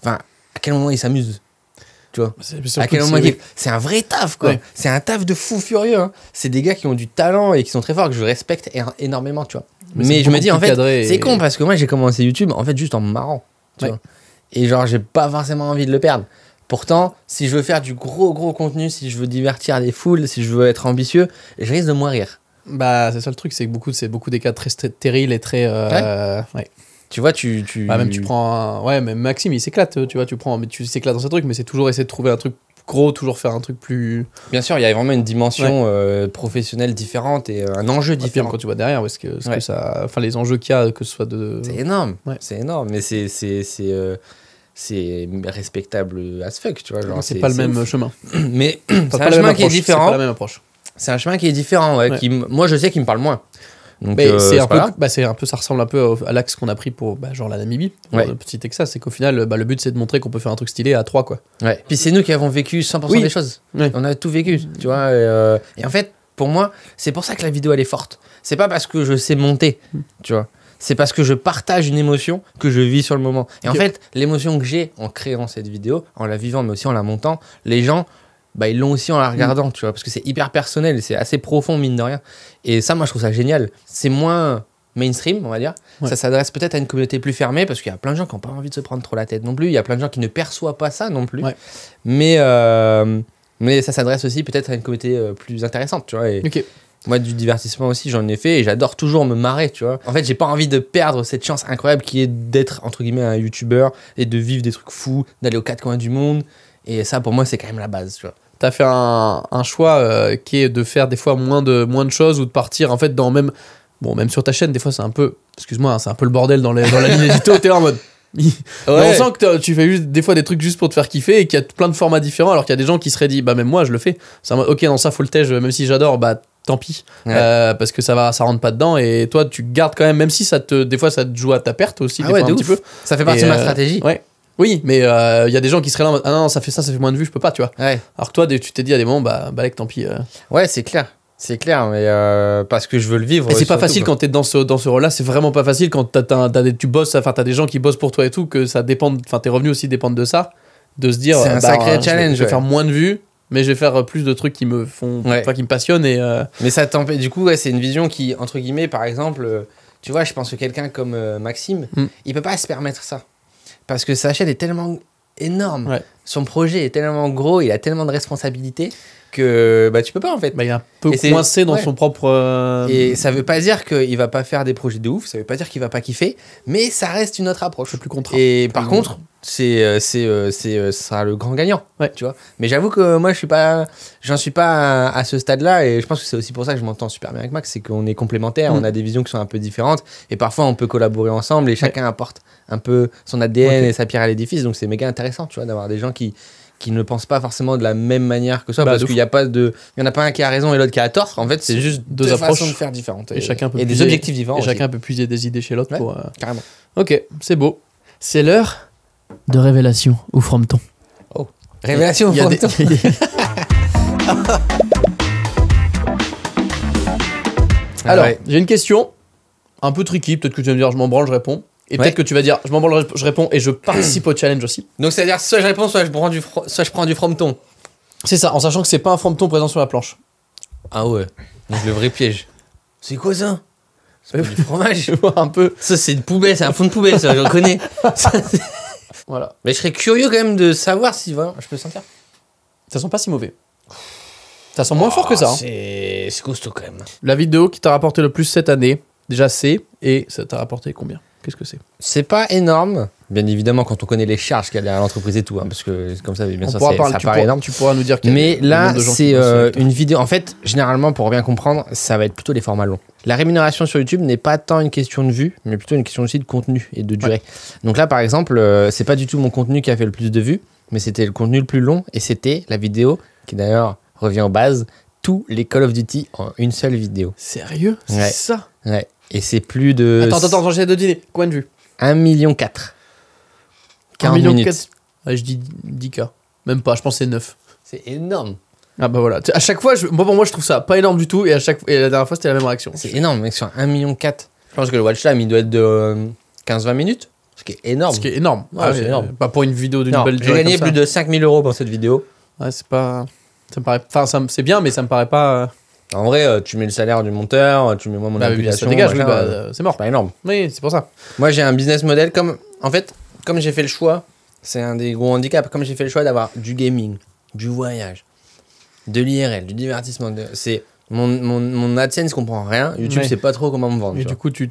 enfin, à quel moment il s'amuse tu vois. À c'est un vrai taf quoi. C'est un taf de fou furieux. Hein. C'est des gars qui ont du talent et qui sont très forts que je respecte énormément, tu vois. Mais, je me dis en fait, c'est con parce que moi j'ai commencé YouTube en fait juste en me marrant, tu vois. Et genre j'ai pas forcément envie de le perdre. Pourtant, si je veux faire du gros gros contenu, si je veux divertir les foules, si je veux être ambitieux, je risque de mourir. Bah, c'est ça le truc, c'est que beaucoup, c'est beaucoup des cas très stériles et très. Euh, ouais. Tu vois, tu. tu... Bah, même tu prends. Ouais, même Maxime, il s'éclate, tu vois, tu prends. Mais tu s'éclates dans ce truc, mais c'est toujours essayer de trouver un truc gros, toujours faire un truc plus. Bien sûr, il y a vraiment une dimension euh, professionnelle différente et euh, un enjeu différent. quand tu vois derrière, parce que, ça. Enfin, les enjeux qu'il y a, que ce soit de. C'est énorme, c'est énorme, mais c'est. c'est, c'est c'est respectable as fuck, tu vois. Genre, c'est pas le même chemin. Mais c'est un chemin qui est différent. C'est pas la même approche. C'est un chemin qui est différent, ouais, Qui, moi je sais qu'il me parle moins. Donc, euh, c'est un, peu, bah, un peu, ça ressemble un peu à, l'axe qu'on a pris pour bah, genre la Namibie, le petit Texas, c'est qu'au final, bah, le but c'est de montrer qu'on peut faire un truc stylé à trois, quoi. Puis c'est nous qui avons vécu 100% des choses. On a tout vécu, tu vois. Et, euh, et en fait, pour moi, c'est pour ça que la vidéo elle est forte. C'est pas parce que je sais monter, hmm. tu vois c'est parce que je partage une émotion que je vis sur le moment. Et en fait, l'émotion que j'ai en créant cette vidéo, en la vivant, mais aussi en la montant, les gens, bah, ils l'ont aussi en la regardant, tu vois, parce que c'est hyper personnel, c'est assez profond, mine de rien. Et ça, moi, je trouve ça génial. C'est moins mainstream, on va dire. Ça s'adresse peut-être à une communauté plus fermée, parce qu'il y a plein de gens qui n'ont pas envie de se prendre trop la tête non plus. Il y a plein de gens qui ne perçoivent pas ça non plus. Mais, euh, mais ça s'adresse aussi peut-être à une communauté euh, plus intéressante, tu vois. Moi, du divertissement aussi, j'en ai fait et j'adore toujours me marrer, tu vois. En fait, j'ai pas envie de perdre cette chance incroyable qui est d'être, entre guillemets, un youtubeur et de vivre des trucs fous, d'aller aux quatre coins du monde. Et ça, pour moi, c'est quand même la base, tu vois. T'as fait un, choix euh, qui est de faire des fois moins de, moins de choses ou de partir, en fait, dans même. Bon, même sur ta chaîne, des fois, c'est un peu. Excuse-moi, hein, c'est un peu le bordel dans, les, dans la ligne t'es en mode. On sent que tu fais juste, des fois des trucs juste pour te faire kiffer et qu'il y a plein de formats différents alors qu'il y a des gens qui seraient dit bah même moi je le fais. C'est ok dans ça faut le tège même si j'adore bah tant pis euh, parce que ça va ça rentre pas dedans et toi tu gardes quand même même si ça te des fois ça te joue à ta perte aussi ah ça fait partie de ma euh, stratégie ouais oui, mais il euh, y a des gens qui seraient là Ah non, ça fait ça, ça fait moins de vues, je peux pas, tu vois. Alors que toi, tu t'es dit à des moments, bah, bah tant pis. Ouais, c'est clair. C'est clair, mais parce que je veux le vivre. Et c'est pas facile quand t'es dans ce, dans ce rôle-là, c'est vraiment pas facile quand tu bosses, t'as des gens qui bossent pour toi et tout, que ça dépend, enfin tes revenus aussi dépendent de ça, de se dire. C'est un bah, sacré challenge. Je vais, faire moins de vues, mais je vais faire euh, plus de trucs qui me font qui me passionnent et euh, mais ça t'empêche du coup c'est une vision qui entre guillemets par exemple euh, tu vois je pense que quelqu'un comme Maxime mm. il peut pas se permettre ça parce que sa chaîne est tellement énorme son projet est tellement gros il a tellement de responsabilités que bah, tu peux pas en fait. Bah, il est un peu coincé dans son propre. Euh, et ça veut pas dire qu'il va pas faire des projets de ouf, ça veut pas dire qu'il va pas kiffer, mais ça reste une autre approche. suis plus contraint. Et par contre, c'est euh, c'est euh, sera le grand gagnant tu vois mais j'avoue que moi je suis pas j'en suis pas à, ce stade là et je pense que c'est aussi pour ça que je m'entends super bien avec Max c'est qu'on est complémentaires mm. on a des visions qui sont un peu différentes et parfois on peut collaborer ensemble et chacun apporte un peu son ADN et sa pierre à l'édifice donc c'est méga intéressant tu vois d'avoir des gens qui qui ne pensent pas forcément de la même manière que soi, bah, parce qu'il n'y a pas de, il y en a pas un qui a raison et l'autre qui a tort. En fait, c'est juste deux, deux approches façons de faire différentes et, chacun peut et des objectifs différents. Et chacun peut puiser des idées chez l'autre euh, Carrément. Ok, c'est beau. C'est l'heure de révélation ou frometon Oh, révélation ou Alors, j'ai une question un peu tricky. Peut-être que tu vas me dire, je m'en branle, je réponds. Et peut-être que tu vas dire, je m'en branle, je réponds et je participe au challenge aussi. Donc c'est-à-dire, soit je réponds, soit je prends du, soit je prends du C'est ça, en sachant que c'est pas un frometon présent sur la planche. Ah ouais, donc le vrai piège. C'est quoi ça C'est du fromage un peu. Ça c'est une poubelle, c'est un fond de poubelle, ça je reconnais. connais. voilà. Mais je serais curieux quand même de savoir si voilà, je peux sentir. Ça sent pas si mauvais. Ça sent moins fort que ça. Oh, hein. C'est costaud quand même. La vidéo qui t'a rapporté le plus cette année, déjà c'est, et ça t'a rapporté combien Qu'est-ce que c'est C'est pas énorme, bien évidemment, quand on connaît les charges qu'il y a derrière l'entreprise et tout, hein, parce que comme ça, bien sûr, ça paraît énorme. Tu pourras nous dire. Mais là, c'est euh, une vidéo. En fait, généralement, pour bien comprendre, ça va être plutôt les formats longs. La rémunération sur YouTube n'est pas tant une question de vue, mais plutôt une question aussi de contenu et de durée. Donc là, par exemple, euh, c'est pas du tout mon contenu qui a fait le plus de vues, mais c'était le contenu le plus long et c'était la vidéo qui d'ailleurs revient en base. tous les Call of Duty en une seule vidéo. Sérieux C'est ça Ouais. Et c'est plus de. Attends, attends, attends, j'ai de dîners. Combien de vues 1 million 4. million Ouais, je dis 10K. Même pas, je pense que c'est 9. C'est énorme. Ah bah voilà. À chaque fois, je... moi, moi, je trouve ça pas énorme du tout. Et, à chaque... et la dernière fois, c'était la même réaction. C'est énorme, mec, sur 1 million 4. Je pense que le watch time, il doit être de 15-20 euh, minutes. Ce qui est énorme. Ce qui est énorme. Ah, c'est énorme. Pas pour une vidéo d'une belle journée. J'ai gagné plus de 5000 euros pour cette vidéo. Ouais, c'est pas. Ça paraît. Enfin, ça... c'est bien, mais ça me paraît pas. Euh, en vrai, euh, tu mets le salaire du monteur, euh, tu mets moi mon bah, application. Bah, euh, c'est mort. Pas énorme. Oui, c'est pour ça. Moi, j'ai un business model comme. En fait, comme j'ai fait le choix, c'est un des gros handicaps, comme j'ai fait le choix d'avoir du gaming, du voyage, de l'IRL, du divertissement, c'est. Mon, mon, mon, AdSense comprend rien. YouTube, c'est pas trop comment me vendre.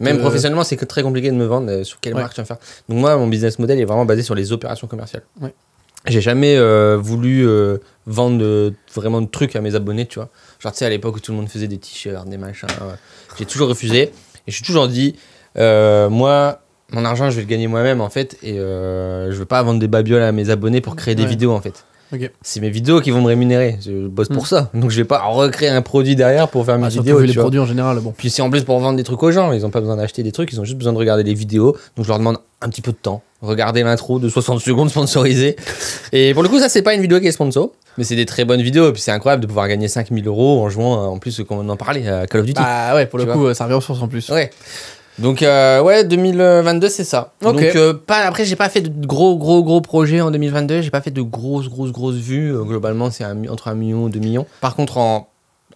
Même professionnellement, c'est très compliqué de me vendre sur quelle marque tu vas faire. Donc, moi, mon business model est vraiment basé sur les opérations commerciales. J'ai jamais voulu vendre vraiment de trucs à mes abonnés, tu vois. Genre, tu sais, à l'époque où tout le monde faisait des t-shirts, des machins. J'ai toujours refusé. Et je suis toujours dit, euh, moi, mon argent, je vais le gagner moi-même, en fait. Et euh, je veux pas vendre des babioles à mes abonnés pour créer des vidéos, en fait. C'est mes vidéos qui vont me rémunérer. Je bosse pour hmm. ça. Donc je vais pas recréer un produit derrière pour faire mes ah, vidéos. les produits en général. Bon. Puis c'est en plus pour vendre des trucs aux gens. Ils ont pas besoin d'acheter des trucs. Ils ont juste besoin de regarder les vidéos. Donc je leur demande un petit peu de temps. regarder l'intro de 60 secondes sponsorisée. Et pour le coup, ça, c'est pas une vidéo qui est sponsor. Mais c'est des très bonnes vidéos. Et puis c'est incroyable de pouvoir gagner 5000 euros en jouant, euh, en plus, qu'on en parlait, à Call of Duty. Ah ouais, pour le coup, euh, ça revient en source en plus. Ouais. Donc euh, ouais, 2022 c'est ça. Donc euh, pas après j'ai pas fait de gros gros gros projets en 2022, j'ai pas fait de grosses grosses grosses vues. Euh, globalement c'est entre 1 million et 2 millions. Par contre en,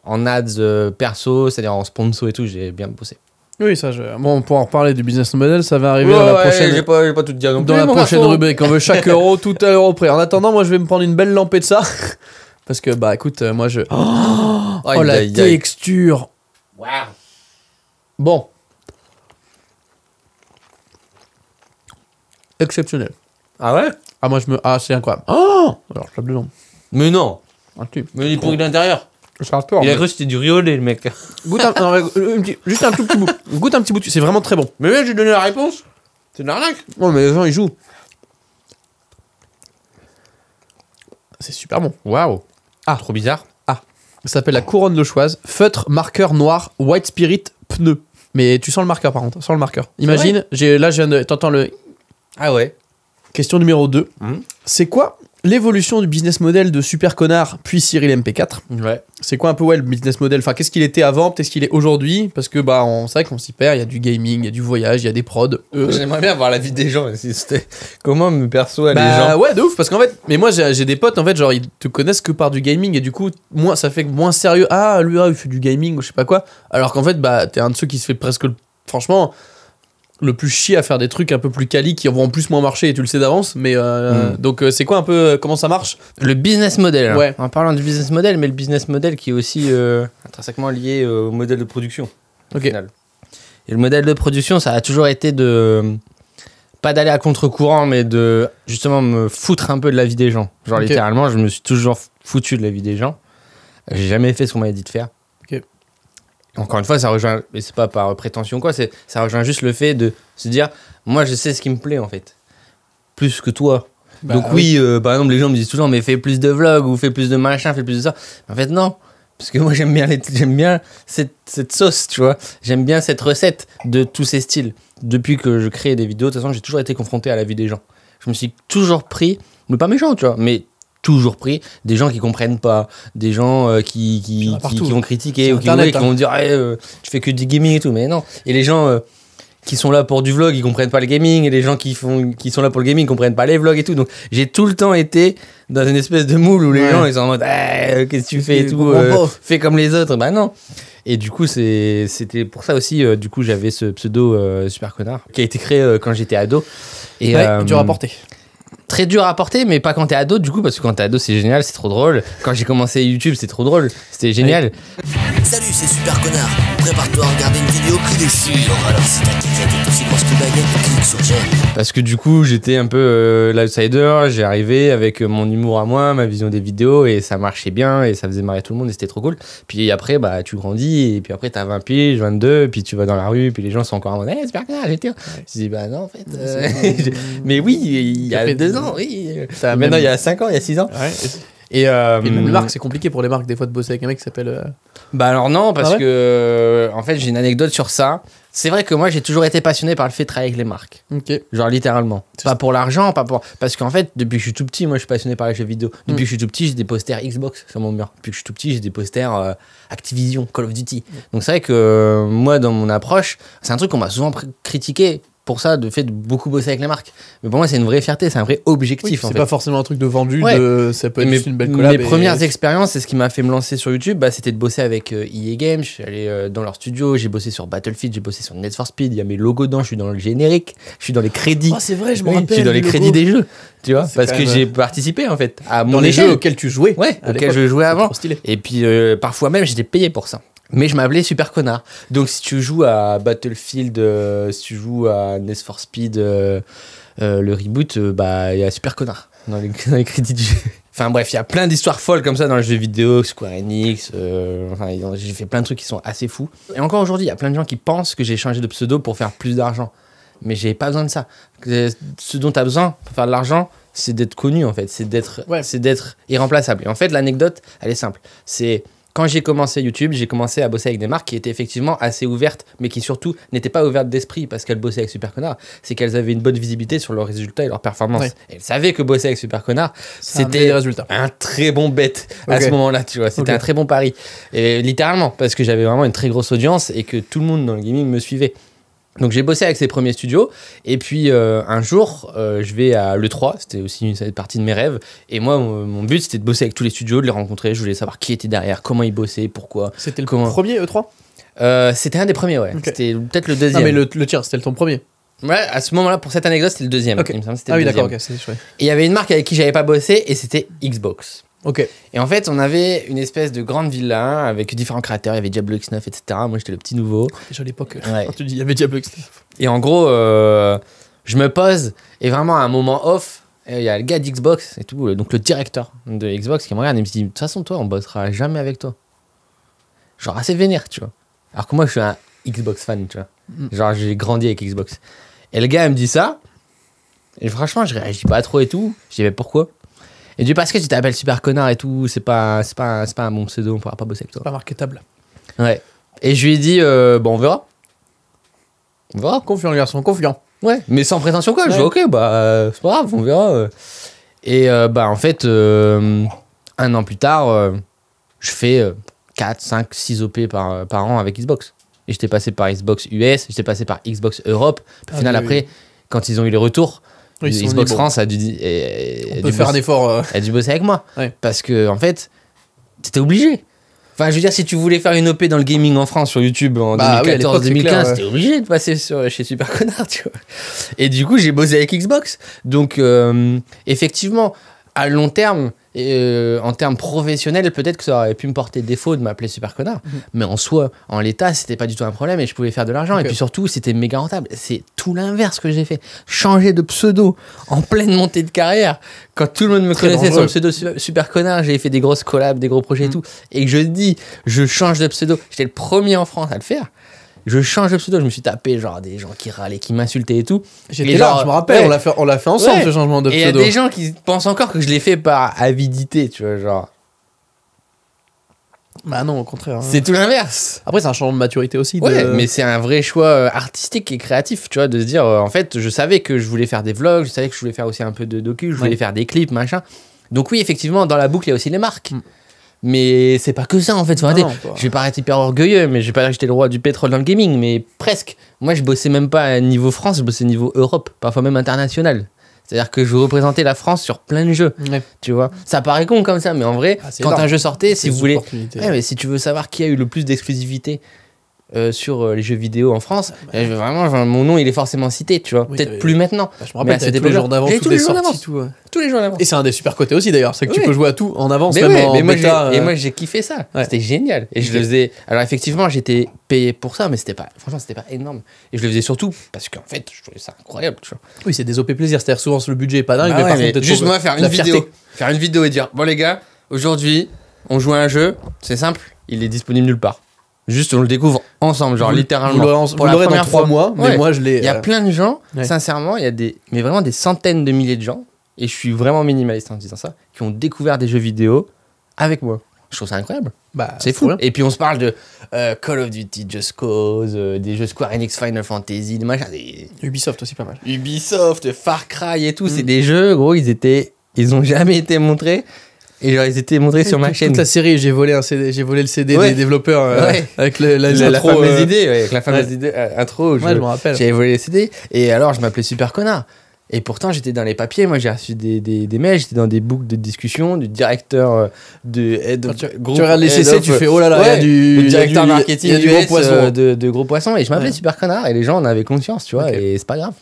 en ads perso, c'est-à-dire en sponsor et tout, j'ai bien bossé. Oui, ça, je... bon, on en reparler du business model, ça va arriver dans la ouais, prochaine. J'ai pas, pas tout dire Dans la prochaine rubrique, on veut chaque euro, tout à l'euro près. En attendant, moi, je vais me prendre une belle lampée de ça, parce que bah, écoute, moi, je. Oh, oh la texture. Wow. Bon, exceptionnel. Ah ouais Ah, moi, je me. Ah, c'est incroyable. Oh Alors, je dedans. Mais non ah, Mais il est pourri de l'intérieur. C'est un sport. Il a cru que c'était du riolet, le mec. Goûte un, euh, petit- juste un tout petit bout. Goûte un petit bout. C'est vraiment très bon. Mais oui, j'ai donné la réponse. C'est de l'arnaque. Non, mais les gens, ils jouent. C'est super bon. Waouh. Ah, trop bizarre. Ah. Ça s'appelle la couronne lochoise. Feutre, marqueur noir, white spirit, pneu. Mais tu sens le marqueur par contre, Sens le marqueur. Imagine, là, je viens de. T'entends le. Ah ouais. Question numéro 2. Hum. C'est quoi l'évolution du business model de Super Connard puis Cyril MP4 Ouais. C'est quoi un peu le business model Enfin, qu'est-ce qu'il était avant Qu'est-ce qu'il est aujourd'hui Parce que bah, on sait qu'on s'y perd. Il y a du gaming, il y a du voyage, il y a des prods. Euh. J'aimerais bien voir la vie des gens. Si Comment me perçoit les bah, gens Ouais, de ouf. Parce qu'en fait, mais moi j'ai des potes en fait, genre ils te connaissent que par du gaming et du coup, moi ça fait moins sérieux. Ah, lui, ah, il fait du gaming ou je sais pas quoi. Alors qu'en fait, bah, t'es un de ceux qui se fait presque. Franchement le plus chier à faire des trucs un peu plus quali qui vont en plus moins marcher et tu le sais d'avance mais euh, mm. donc euh, c'est quoi un peu euh, comment ça marche le business model ouais. en parlant du business model mais le business model qui est aussi intrinsèquement lié au modèle de production Ok. et le modèle de production ça a toujours été de pas d'aller à contre-courant mais de justement me foutre un peu de la vie des gens genre littéralement je me suis toujours foutu de la vie des gens j'ai jamais fait ce qu'on m'avait dit de faire encore une fois, ça rejoint, mais c'est pas par prétention quoi, c'est ça rejoint juste le fait de se dire, moi je sais ce qui me plaît en fait, plus que toi. Bah Donc oui, euh, par exemple, les gens me disent toujours, mais fais plus de vlogs ou fais plus de machin, fais plus de ça. En fait, non. Parce que moi, j'aime bien, j'aime bien cette, cette, sauce, tu vois. J'aime bien cette recette de tous ces styles. Depuis que je crée des vidéos, de toute façon, j'ai toujours été confronté à la vie des gens. Je me suis toujours pris, mais pas méchant, tu vois, mais toujours pris des gens qui comprennent pas, des gens euh, qui, qui, vont hein. critiquer ou qui, vont, hein. dire je eh, euh, tu fais que du gaming et tout, mais non. Et les gens euh, qui sont là pour du vlog, ils comprennent pas le gaming, et les gens qui, font, qui sont là pour le gaming, comprennent pas les vlogs et tout. Donc j'ai tout le temps été dans une espèce de moule où les gens ils sont en mode eh, qu'est-ce que tu fais et tout, fais comme les autres. Bah non. Et du coup, c'était pour ça aussi, du coup, j'avais ce pseudo super connard qui a été créé quand j'étais ado. Et tu dur à très dur à porter, mais pas quand t'es ado, du coup, parce que quand t'es ado, c'est génial, c'est trop drôle. Quand j'ai commencé YouTube, c'est trop drôle, c'était génial. Salut, c'est Super Connard. Prépare-toi à regarder une vidéo plus Alors, si que Parce que du coup, j'étais un peu euh, l'outsider, j'ai arrivé avec mon humour à moi, ma vision des vidéos, et ça marchait bien, et ça faisait marrer tout le monde, et c'était trop cool. Puis après, bah, tu grandis, et puis après, t'as 20 piges, 22, puis tu vas dans la rue, puis les gens sont encore en mode, eh, Super Connard, j'étais. Je dis, bah non, en fait. Euh, mais oui, il y a deux ans oui. Ça, Maintenant, il y a 5 ans, il y a 6 ans. Et, euh, et, marque, c'est compliqué pour les marques des fois de bosser avec un mec qui s'appelle. Euh, bah alors non, parce ah que en fait j'ai une anecdote sur ça. C'est vrai que moi j'ai toujours été passionné par le fait de travailler avec les marques. Genre littéralement. Pas pour l'argent, pas pour. Parce qu'en fait, depuis que je suis tout petit, moi je suis passionné par les jeux vidéo. Depuis hmm. que je suis tout petit, j'ai des posters Xbox sur mon mur. Depuis que je suis tout petit, j'ai des posters euh, Activision, Call of Duty. Hmm. Donc c'est vrai que euh, moi dans mon approche, c'est un truc qu'on m'a souvent critiqué pour ça de fait beaucoup bosser avec la marque Mais pour moi, c'est une vraie fierté, c'est un vrai objectif. c'est pas forcément un truc de vendu, ça peut être une belle collab. Mes premières expériences, c'est ce qui m'a fait me lancer sur YouTube, bah, c'était de bosser avec EA euh, e Games. Je suis allé euh, dans leur studio, j'ai bossé sur Battlefield, j'ai bossé sur Need for Speed. Il y a mes logos dedans, je suis dans le générique, je suis dans les crédits. Oh, c'est vrai, je m'en rappelle. Je suis dans les, crédits des jeux, tu vois, parce que j'ai euh, participé en fait à dans mon les auquel jeux auxquels tu jouais. Ouais, auxquels je jouais avant. Et puis parfois même, j'étais payé pour ça. Mais je m'appelais Super Connard. Donc si tu joues à Battlefield, euh, si tu joues à Need for Speed, euh, euh, le reboot, bah il y a Super Connard dans les, crédits du jeu. Enfin bref, il y a plein d'histoires folles comme ça dans les jeux vidéo, Square Enix. enfin, j'ai fait plein de trucs qui sont assez fous. Et encore aujourd'hui, il y a plein de gens qui pensent que j'ai changé de pseudo pour faire plus d'argent. Mais j'ai pas besoin de ça. Ce dont tu as besoin pour faire de l'argent, c'est d'être connu en fait, c'est d'être c'est d'être irremplaçable. Et en fait, l'anecdote, elle est simple. C'est quand j'ai commencé YouTube, j'ai commencé à bosser avec des marques qui étaient effectivement assez ouvertes, mais qui surtout n'étaient pas ouvertes d'esprit parce qu'elles bossaient avec Super Connard. C'est qu'elles avaient une bonne visibilité sur leurs résultats et leurs performances. Elles savaient que bosser avec Super Connard, c'était un, un, très bon bête à ce moment-là, tu vois. C'était un très bon pari. Et littéralement, parce que j'avais vraiment une très grosse audience et que tout le monde dans le gaming me suivait. Donc j'ai bossé avec ces premiers studios et puis euh, un jour euh, je vais à l'E3, c'était aussi une partie de mes rêves et moi mon but c'était de bosser avec tous les studios, de les rencontrer, je voulais savoir qui était derrière, comment ils bossaient, pourquoi. C'était le premier E3 euh, C'était un des premiers ouais, c'était peut-être le deuxième. Non mais le, c'était ton premier Ouais, à ce moment-là, pour cette anecdote, c'était le deuxième. Il ah oui, d'accord, c'est chouette. Et il y avait une marque avec qui j'avais pas bossé et c'était Xbox. Et en fait, on avait une espèce de grande villa avec différents créateurs. Il y avait Diablo X9, etc. Moi, j'étais le petit nouveau. Déjà à l'époque, euh, tu dis il y avait Diablo x Et en gros, euh, je me pose et vraiment à un moment off, euh, il y a le gars d'Xbox et tout, donc le directeur de Xbox qui me regarde et me dit De toute façon, toi, on bossera jamais avec toi. Genre assez vénère, tu vois. Alors que moi, je suis un Xbox fan, tu vois. Mm. Genre, j'ai grandi avec Xbox. Et le gars, il me dit ça. Et franchement, je réagis pas trop et tout. Je dis Mais pourquoi et du parce que tu t'appelles super connard et tout, c'est pas, c'est pas, c'est pas un bon pseudo, on pourra pas bosser avec toi. Pas marketable. Ouais. Et je lui ai dit, euh, bon, on verra. On verra. Confiant, garçon, confiant. Ouais, mais sans prétention quoi. Je dis, ok, bah, euh, c'est pas grave, on verra. Euh. Et bah, en fait, un an plus tard, je fais 4, 5, 6 OP par, par an avec Xbox. Et j'étais passé par Xbox US, j'étais passé par Xbox Europe. au ah final, après, quand ils ont eu les retours, Xbox France a dû, faire un effort. Euh. A dû bosser avec moi. Parce que, en fait, t'étais obligé. Enfin, je veux dire, si tu voulais faire une OP dans le gaming en France sur YouTube en 2014-2015, bah obligé de passer chez Super Connard, Et du coup, j'ai bossé avec Xbox. Donc, euh, effectivement, à long terme, euh, en termes professionnels, peut-être que ça aurait pu me porter défaut de m'appeler super connard. Mhm. Mais en soi, en l'état, c'était pas du tout un problème et je pouvais faire de l'argent. Et puis surtout, c'était méga rentable. C'est tout l'inverse que j'ai fait. Changer de pseudo en pleine montée de carrière, quand tout le monde me connaissait le pseudo super, connard, j'ai fait des grosses collabs, des gros projets et mhm. tout. Et que je dis, je change de pseudo. J'étais le premier en France à le faire je change de pseudo, je me suis tapé genre des gens qui râlaient, qui m'insultaient et tout. J'étais là, genre, je me rappelle, on l'a fait, ensemble ce changement de et Il y a des gens qui pensent encore que je l'ai fait par avidité, tu vois, genre. Bah non, au contraire. Hein. C'est tout l'inverse. Après, c'est un changement de maturité aussi. De... Ouais, mais c'est un vrai choix euh, artistique et créatif, tu vois, de se dire, euh, en fait, je savais que je voulais faire des vlogs, je savais que je voulais faire aussi un peu de docu, je voulais faire des clips, machin. Donc oui, effectivement, dans la boucle, il y a aussi les marques. Mm. Mais c'est pas que ça en fait. Ah je vais paraître hyper orgueilleux, mais je vais pas dire que j'étais le roi du pétrole dans le gaming, mais presque. Moi, je bossais même pas à niveau France, je bossais niveau Europe, parfois même international. C'est-à-dire que je représentais la France sur plein de jeux. Tu vois, ça paraît con comme ça, mais en vrai, ah, quand un jeu sortait, si vous voulez, mais si tu veux savoir qui a eu le plus d'exclusivité euh, sur euh, les jeux vidéo en France, ah bah vraiment, mon nom, il est forcément cité, tu vois. Peut-être plus maintenant. Bah, je me rappelle, c'était tous les jours d'avance, tous les Tous les d'avance. Et c'est un des super côtés aussi, d'ailleurs. C'est que tu peux jouer à tout en avance, Et euh. moi, j'ai kiffé ça. C'était génial. Et je le faisais. Alors, effectivement, j'étais payé pour ça, mais c'était pas. Franchement, c'était pas énorme. Et je le faisais surtout parce qu'en fait, je trouvais ça incroyable, tu vois. Oui, c'est des OP plaisir. C'est-à-dire, souvent, le budget est pas dingue, bah mais par contre, juste moi, faire une vidéo. Faire une vidéo et dire, bon, les gars, aujourd'hui, on joue à un jeu, c'est simple, il est disponible nulle part. Juste, on le découvre ensemble, genre littéralement. pour la dans trois mois, mais moi je l'ai. Il y a euh, plein de gens, sincèrement, il y a des, mais vraiment des centaines de milliers de gens, et je suis vraiment minimaliste en disant ça, qui ont découvert des jeux vidéo avec moi. Je trouve ça incroyable. Bah, c'est fou. Et puis on se parle de euh, Call of Duty, Just Cause, euh, des jeux Square Enix, Final Fantasy, des machins. Ubisoft aussi pas mal. Ubisoft, Far Cry et tout, mm. c'est des jeux, gros, ils étaient, ils ont jamais été montrés. Et ils étaient montrés sur ma chaîne. Toute la série, j'ai volé, un CD, j'ai volé le CD des développeurs euh, avec le, la, la fameuse euh, idée. avec la fameuse idée, euh, intro. Je, me rappelle. J'avais volé le CD. Et alors, je m'appelais Super Connard. Et pourtant, j'étais dans les papiers. Moi, j'ai reçu des, des, mails. J'étais dans des boucles de discussion du directeur de head of, tu, groupe, tu regardes les CC, tu fais oh là là, il y a du directeur marketing du gros poisson. de, gros poisson. Et je m'appelais Super Connard. Et les gens en avaient conscience, tu vois. Et c'est pas grave.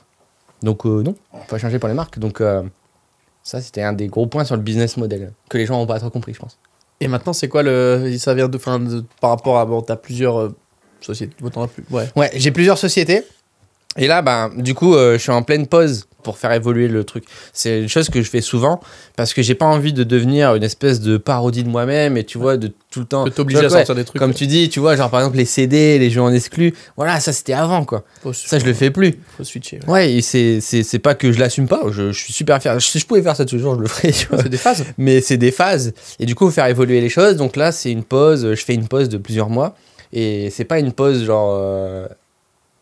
Donc, non, on va changer pour les marques. Donc, ça, c'était un des gros points sur le business model que les gens n'ont pas trop compris, je pense. Et maintenant, c'est quoi le. Ça vient de, par rapport à. t'as plusieurs euh, sociétés. plus... ouais j'ai plusieurs sociétés. Et là, ben, du coup, euh, je suis en pleine pause pour faire évoluer le truc. C'est une chose que je fais souvent parce que j'ai pas envie de devenir une espèce de parodie de moi-même et tu vois, de tout le temps. De t'obliger à sortir des trucs. Comme tu dis, tu vois, genre par exemple les CD, les jeux en exclus. Voilà, ça c'était avant quoi. ça, je le fais plus. Faut switcher. Ouais, ouais c'est pas que je l'assume pas. Je, suis super fier. Si je pouvais faire ça toujours, je le ferais. C'est des phases. Mais c'est des phases. Et du coup, faire évoluer les choses. Donc là, c'est une pause. Je fais une pause de plusieurs mois et c'est pas une pause genre. Euh,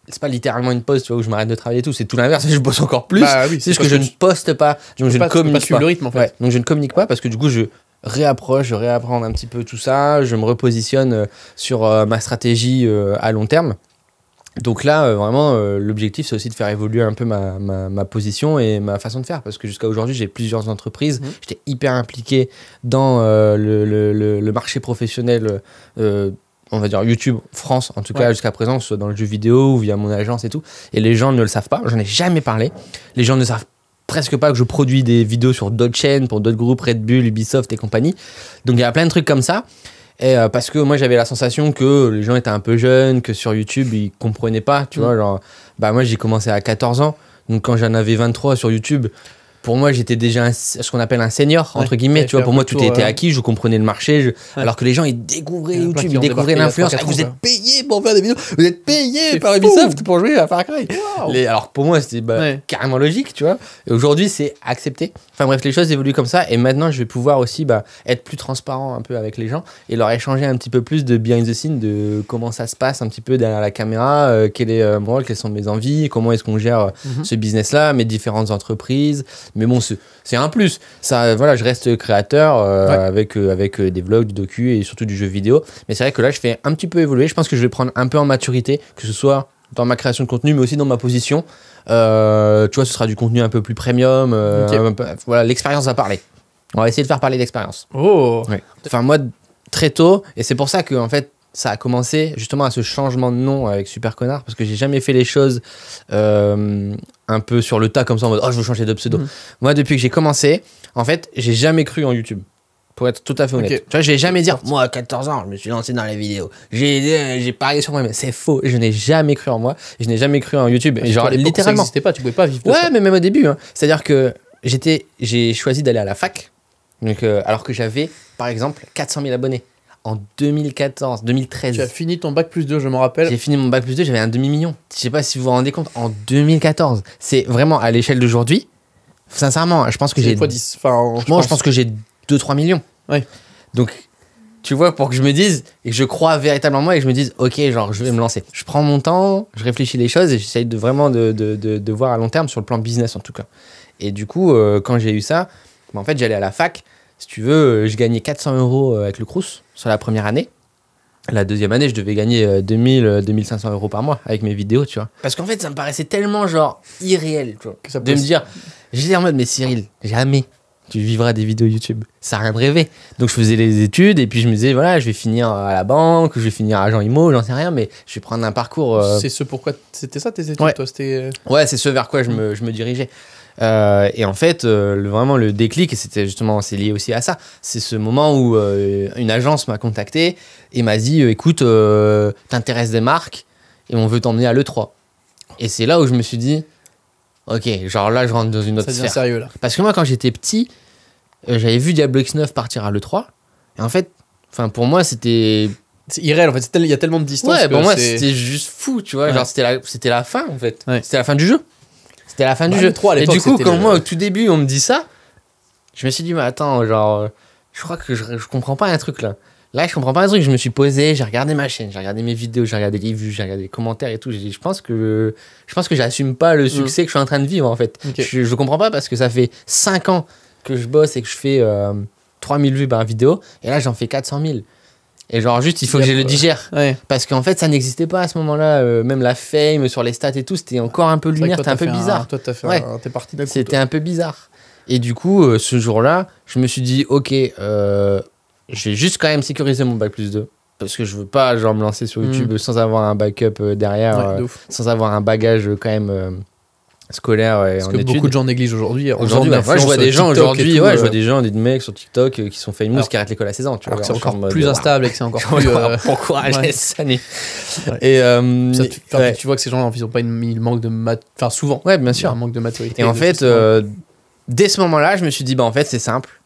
c'est pas littéralement une pause tu vois où je m'arrête de travailler et tout c'est tout l'inverse je bosse encore plus bah c'est juste que, je ne poste pas donc je, ne communique pas, Le rythme, en fait. donc je ne communique pas parce que du coup je réapproche je réapprends un petit peu tout ça je me repositionne euh, sur euh, ma stratégie euh, à long terme donc là, vraiment, l'objectif, c'est aussi de faire évoluer un peu ma, ma, position et ma façon de faire. Parce que jusqu'à aujourd'hui, j'ai plusieurs entreprises. Mhm. J'étais hyper impliqué dans le, le, le, marché professionnel on va dire YouTube France, en tout cas jusqu'à présent, soit dans le jeu vidéo ou via mon agence et tout. Et les gens ne le savent pas, j'en ai jamais parlé. Les gens ne savent presque pas que je produis des vidéos sur d'autres chaînes, pour d'autres groupes, Red Bull, Ubisoft et compagnie. Donc il y a plein de trucs comme ça. Et euh, parce que moi j'avais la sensation que les gens étaient un peu jeunes, que sur YouTube ils comprenaient pas, tu mm. vois. bah moi j'ai commencé à 14 ans, donc quand j'en avais 23 sur YouTube, pour moi, j'étais déjà ce qu'on appelle un senior, entre guillemets. Tu vois, pour moi, tout, était acquis, je comprenais le marché. Alors que les gens, ils découvraient YouTube, ils découvraient l'influence. Ah, vous êtes hein. payé pour faire des vidéos, vous êtes payé par Ubisoft pour jouer à Far Cry. alors pour moi, c'était bah, carrément logique, tu vois. Et aujourd'hui, c'est accepté. Enfin bref, les choses évoluent comme ça. Et maintenant, je vais pouvoir aussi bah, être plus transparent un peu avec les gens et leur échanger un petit peu plus de behind the scenes, de comment ça se passe un petit peu derrière la caméra, euh, quel est euh, quelles sont mes envies, comment est-ce qu'on gère euh, mhm. ce business-là, mes différentes entreprises mais bon, c'est un plus. Ça, voilà, je reste créateur euh, avec, euh, avec euh, des vlogs, du docu et surtout du jeu vidéo. Mais c'est vrai que là, je fais un petit peu évoluer. Je pense que je vais prendre un peu en maturité, que ce soit dans ma création de contenu, mais aussi dans ma position. tu vois, ce sera du contenu un peu plus premium. voilà, l'expérience va parler. On va essayer de faire parler d'expérience. Oh. Enfin, moi, très tôt, et c'est pour ça que en fait, ça a commencé justement à ce changement de nom avec Super Connard, parce que j'ai jamais fait les choses un peu sur le tas comme ça en mode oh je veux changer de pseudo. Mm. Moi depuis que j'ai commencé, en fait, j'ai jamais cru en YouTube. Pour être tout à fait honnête. Tu vois, je jamais dire moi à 14 ans, je me suis lancé dans la vidéo. J'ai euh, j'ai parlé sur moi mais c'est faux. Je n'ai jamais cru en moi, je n'ai jamais cru en YouTube. Et genre littéralement, ça pas, tu pouvais pas vivre Ouais, mais même au début hein. C'est-à-dire que j'étais j'ai choisi d'aller à la fac. Donc euh, alors que j'avais par exemple 400 000 abonnés en 2014, 2013. Tu as fini ton bac plus 2, je me rappelle. J'ai fini mon bac plus 2, j'avais un demi-million. Je sais pas si vous vous rendez compte, en 2014. C'est vraiment à l'échelle d'aujourd'hui. Sincèrement, je pense que j'ai. 10. Enfin, je Moi, je pense que j'ai 2-3 millions. Ouais. Donc, tu vois, pour que je me dise et que je crois véritablement moi et que je me dise, ok, genre, je vais me lancer. Je prends mon temps, je réfléchis les choses et j'essaye de vraiment de, voir à long terme sur le plan business en tout cas. Et du coup, euh, quand j'ai eu ça, bah, en fait, j'allais à la fac si tu veux, euh, je gagnais 400 euros euh, avec le Crous sur la première année. La deuxième année, je devais gagner 2000, euh, 2500 euros par mois avec mes vidéos, tu vois. Parce qu'en fait, ça me paraissait tellement genre irréel, tu vois, de me dire, j'étais en mode, mais Cyril, jamais tu vivras des vidéos YouTube. Ça rien de rêver. Donc je faisais les études et puis je me disais, voilà, je vais finir à la banque, je vais finir à agent IMO, j'en sais rien, mais je vais prendre un parcours. C'est ce pourquoi. C'était ça tes études, ouais. toi Ouais, c'est ce vers quoi je me, je me dirigeais. Euh, et en fait, euh, vraiment le déclic, c'était justement, c'est lié aussi à ça. C'est ce moment où euh, une agence m'a contacté et m'a dit, écoute, t'intéresses des marques et on veut t'emmener à l'E3. Et c'est là où je me suis dit, ok, genre là, je rentre dans une autre ça sphère. sérieux là. Parce que moi, quand j'étais petit, j'avais vu Diablo X9 partir à l'E3. Et en fait, enfin pour moi, c'était c'est irréel en fait, il y a tellement de distance. Ouais, pour bon, moi c'était juste fou, tu vois. Genre c'était la, la fin en fait. C'était la fin du jeu. C'était la fin du bah, jeu. 3, et du coup, quand moi, au tout début, on me dit ça, je me suis dit, mais attends, genre, je crois que je, je comprends pas un truc là. Là, je comprends pas un truc. Je me suis posé, j'ai regardé ma chaîne, j'ai regardé mes vidéos, j'ai regardé les vues, j'ai regardé les commentaires et tout. je pense que je pense que j'assume pas le mm. succès que je suis en train de vivre en fait. Je, je, comprends pas parce que ça fait 5 ans que je bosse et que je fais 3000 euh, vues par vidéo et là j'en fais 400 000. Et genre, juste, il faut que je le digère. Parce qu'en fait, ça n'existait pas à ce moment-là. Euh, même la fame sur les stats et tout, c'était encore un peu lumière, c'était un peu bizarre. C'était un peu bizarre. Et du coup, euh, ce jour-là, je me suis dit, ok, euh, je vais juste quand même sécuriser mon bac plus 2. Parce que je veux pas, genre, me lancer sur hmm. YouTube sans avoir un backup euh, derrière, sans avoir un bagage quand même scolaire et Parce que beaucoup de gens négligent aujourd'hui. Aujourd'hui, je vois des gens aujourd'hui, ouais, je euh. vois des gens, des mecs sur TikTok euh, qui sont famous, qui arrêtent l'école à 16 ans. Tu alors vois, c'est encore plus instable et que c'est encore plus. Et tu, vois que ces gens-là, ils ont pas une, ils manquent de mat, enfin souvent. Ouais, bien sûr, un manque de maturité. Et en fait, euh, dès ce moment-là, je me suis dit, bah en fait, c'est simple.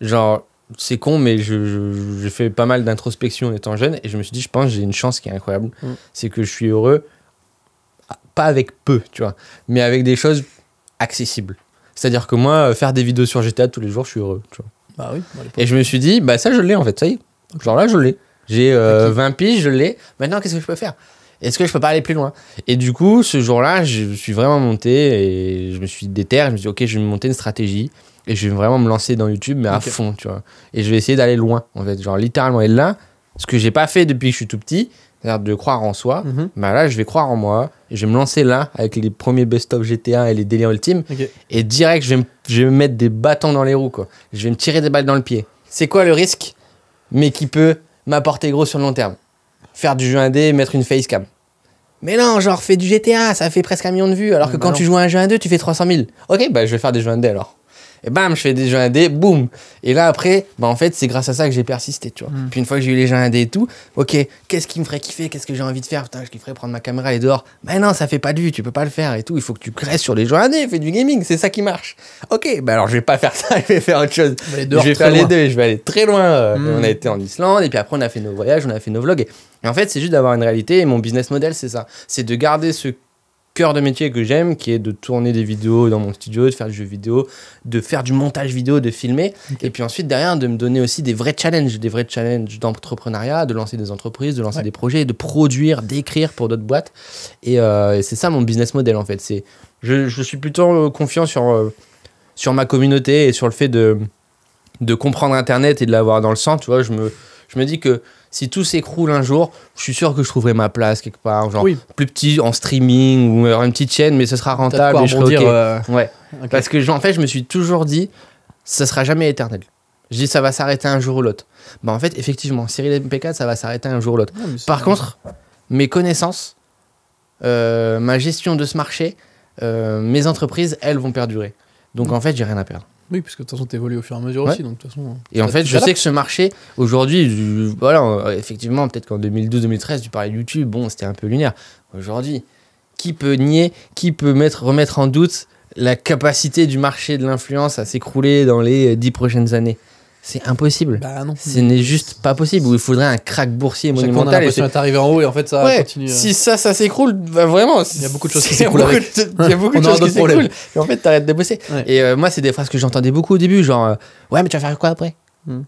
Genre, c'est con, mais je, je, fais pas mal d'introspection en étant jeune, et je me suis dit, je pense, j'ai une chance qui est incroyable, mm. c'est que je suis heureux pas avec peu, tu vois, mais avec des choses accessibles. C'est-à-dire que moi, euh, faire des vidéos sur GTA tous les jours, je suis heureux, tu vois. Bah oui. Et je me suis dit, bah ça, je l'ai en fait, ça y est. Genre là, je l'ai. J'ai 20 euh, piges, je l'ai. Maintenant, qu'est-ce que je peux faire Est-ce que je peux pas aller plus loin Et du coup, ce jour-là, je suis vraiment monté et je me suis déterré. Je me suis dit, ok, je vais monter une stratégie et je vais vraiment me lancer dans YouTube, mais à fond, tu vois. Et je vais essayer d'aller loin, en fait, genre littéralement. Et là, ce que j'ai pas fait depuis que je suis tout petit, c'est-à-dire de croire en soi, mhm. bah là, je vais croire en moi. je vais me lancer là avec les premiers best-of GTA et les délires ultimes. Et direct, je vais, me, mettre des bâtons dans les roues. Quoi. Je vais me tirer des balles dans le pied. C'est quoi le risque, mais qui peut m'apporter gros sur le long terme Faire du jeu indé, mettre une facecam. Mais non, genre, fais du GTA, ça fait presque un million de vues, alors que bah quand tu joues un jeu indé, tu fais 300 000. Ok, bah je vais faire des jeux indé alors et bam, je fais des jeux indés, boum. Et là, après, bah, en fait, c'est grâce à ça que j'ai persisté, tu vois. Hmm. Puis une fois que j'ai eu les jeux indés et tout, ok, qu'est-ce qui me ferait kiffer Qu'est-ce que j'ai envie de faire Putain, je kifferais prendre ma caméra et dehors. Mais non, ça fait pas de vue, tu peux pas le faire et tout. Il faut que tu graisses sur les jeux indés, fais du gaming, c'est ça qui marche. Ok, bah alors je vais pas faire ça, je vais faire autre chose. Je vais, je vais faire les deux, je vais aller très loin. Euh, on hmm. a été en Islande, et puis après, on a fait nos voyages, on a fait nos vlogs. Et, et en fait, c'est juste d'avoir une réalité, et mon business model, c'est ça. C'est de garder ce cœur de métier que j'aime, qui est de tourner des vidéos dans mon studio, de faire du jeu vidéo, de faire du montage vidéo, de filmer. Et puis ensuite, derrière, de me donner aussi des vrais challenges, des vrais challenges d'entrepreneuriat, de lancer des entreprises, de lancer des projets, de produire, d'écrire pour d'autres boîtes. Euh, et, c'est ça mon business model, en fait. C'est, je, suis plutôt euh, confiant sur, euh, sur ma communauté et sur le fait de, de comprendre Internet et de l'avoir dans le sang. Tu vois, je me, je me dis que si tout s'écroule un jour, je suis sûr que je trouverai ma place quelque part, genre plus petit en streaming ou une petite chaîne, mais ce sera rentable. et je Ouais. Parce que en fait, je me suis toujours dit, ça sera jamais éternel. Je dis, ça va s'arrêter un jour ou l'autre. Bah en fait, effectivement, Cyril MP4, ça va s'arrêter un jour ou l'autre. Par contre, mes connaissances, euh, ma gestion de ce marché, euh, mes entreprises, elles vont perdurer. Donc mm. en fait, j'ai rien à perdre. Oui, puisque de toute façon, t'évolues au fur et à mesure aussi. Donc, de toute façon, et en fait, je sais que ce marché, aujourd'hui, voilà, euh, effectivement, peut-être qu'en 2012-2013, tu parlais de YouTube, bon, c'était un peu lunaire. Aujourd'hui, qui peut nier, qui peut mettre, remettre en doute la capacité du marché de l'influence à s'écrouler dans les euh, dix prochaines années c'est impossible. Bah non. Ce n'est juste pas possible. il faudrait un crack boursier monumental. Chaque en haut et en fait, ça euh. Si ça, ça s'écroule, bah vraiment. Il y a beaucoup de choses qui s'écroulent. Il y a beaucoup de choses qui s'écroulent. Et en fait, t'arrêtes de bosser. Et euh, moi, c'est des phrases que j'entendais beaucoup au début, genre euh, Ouais, mais tu vas faire quoi après hmm.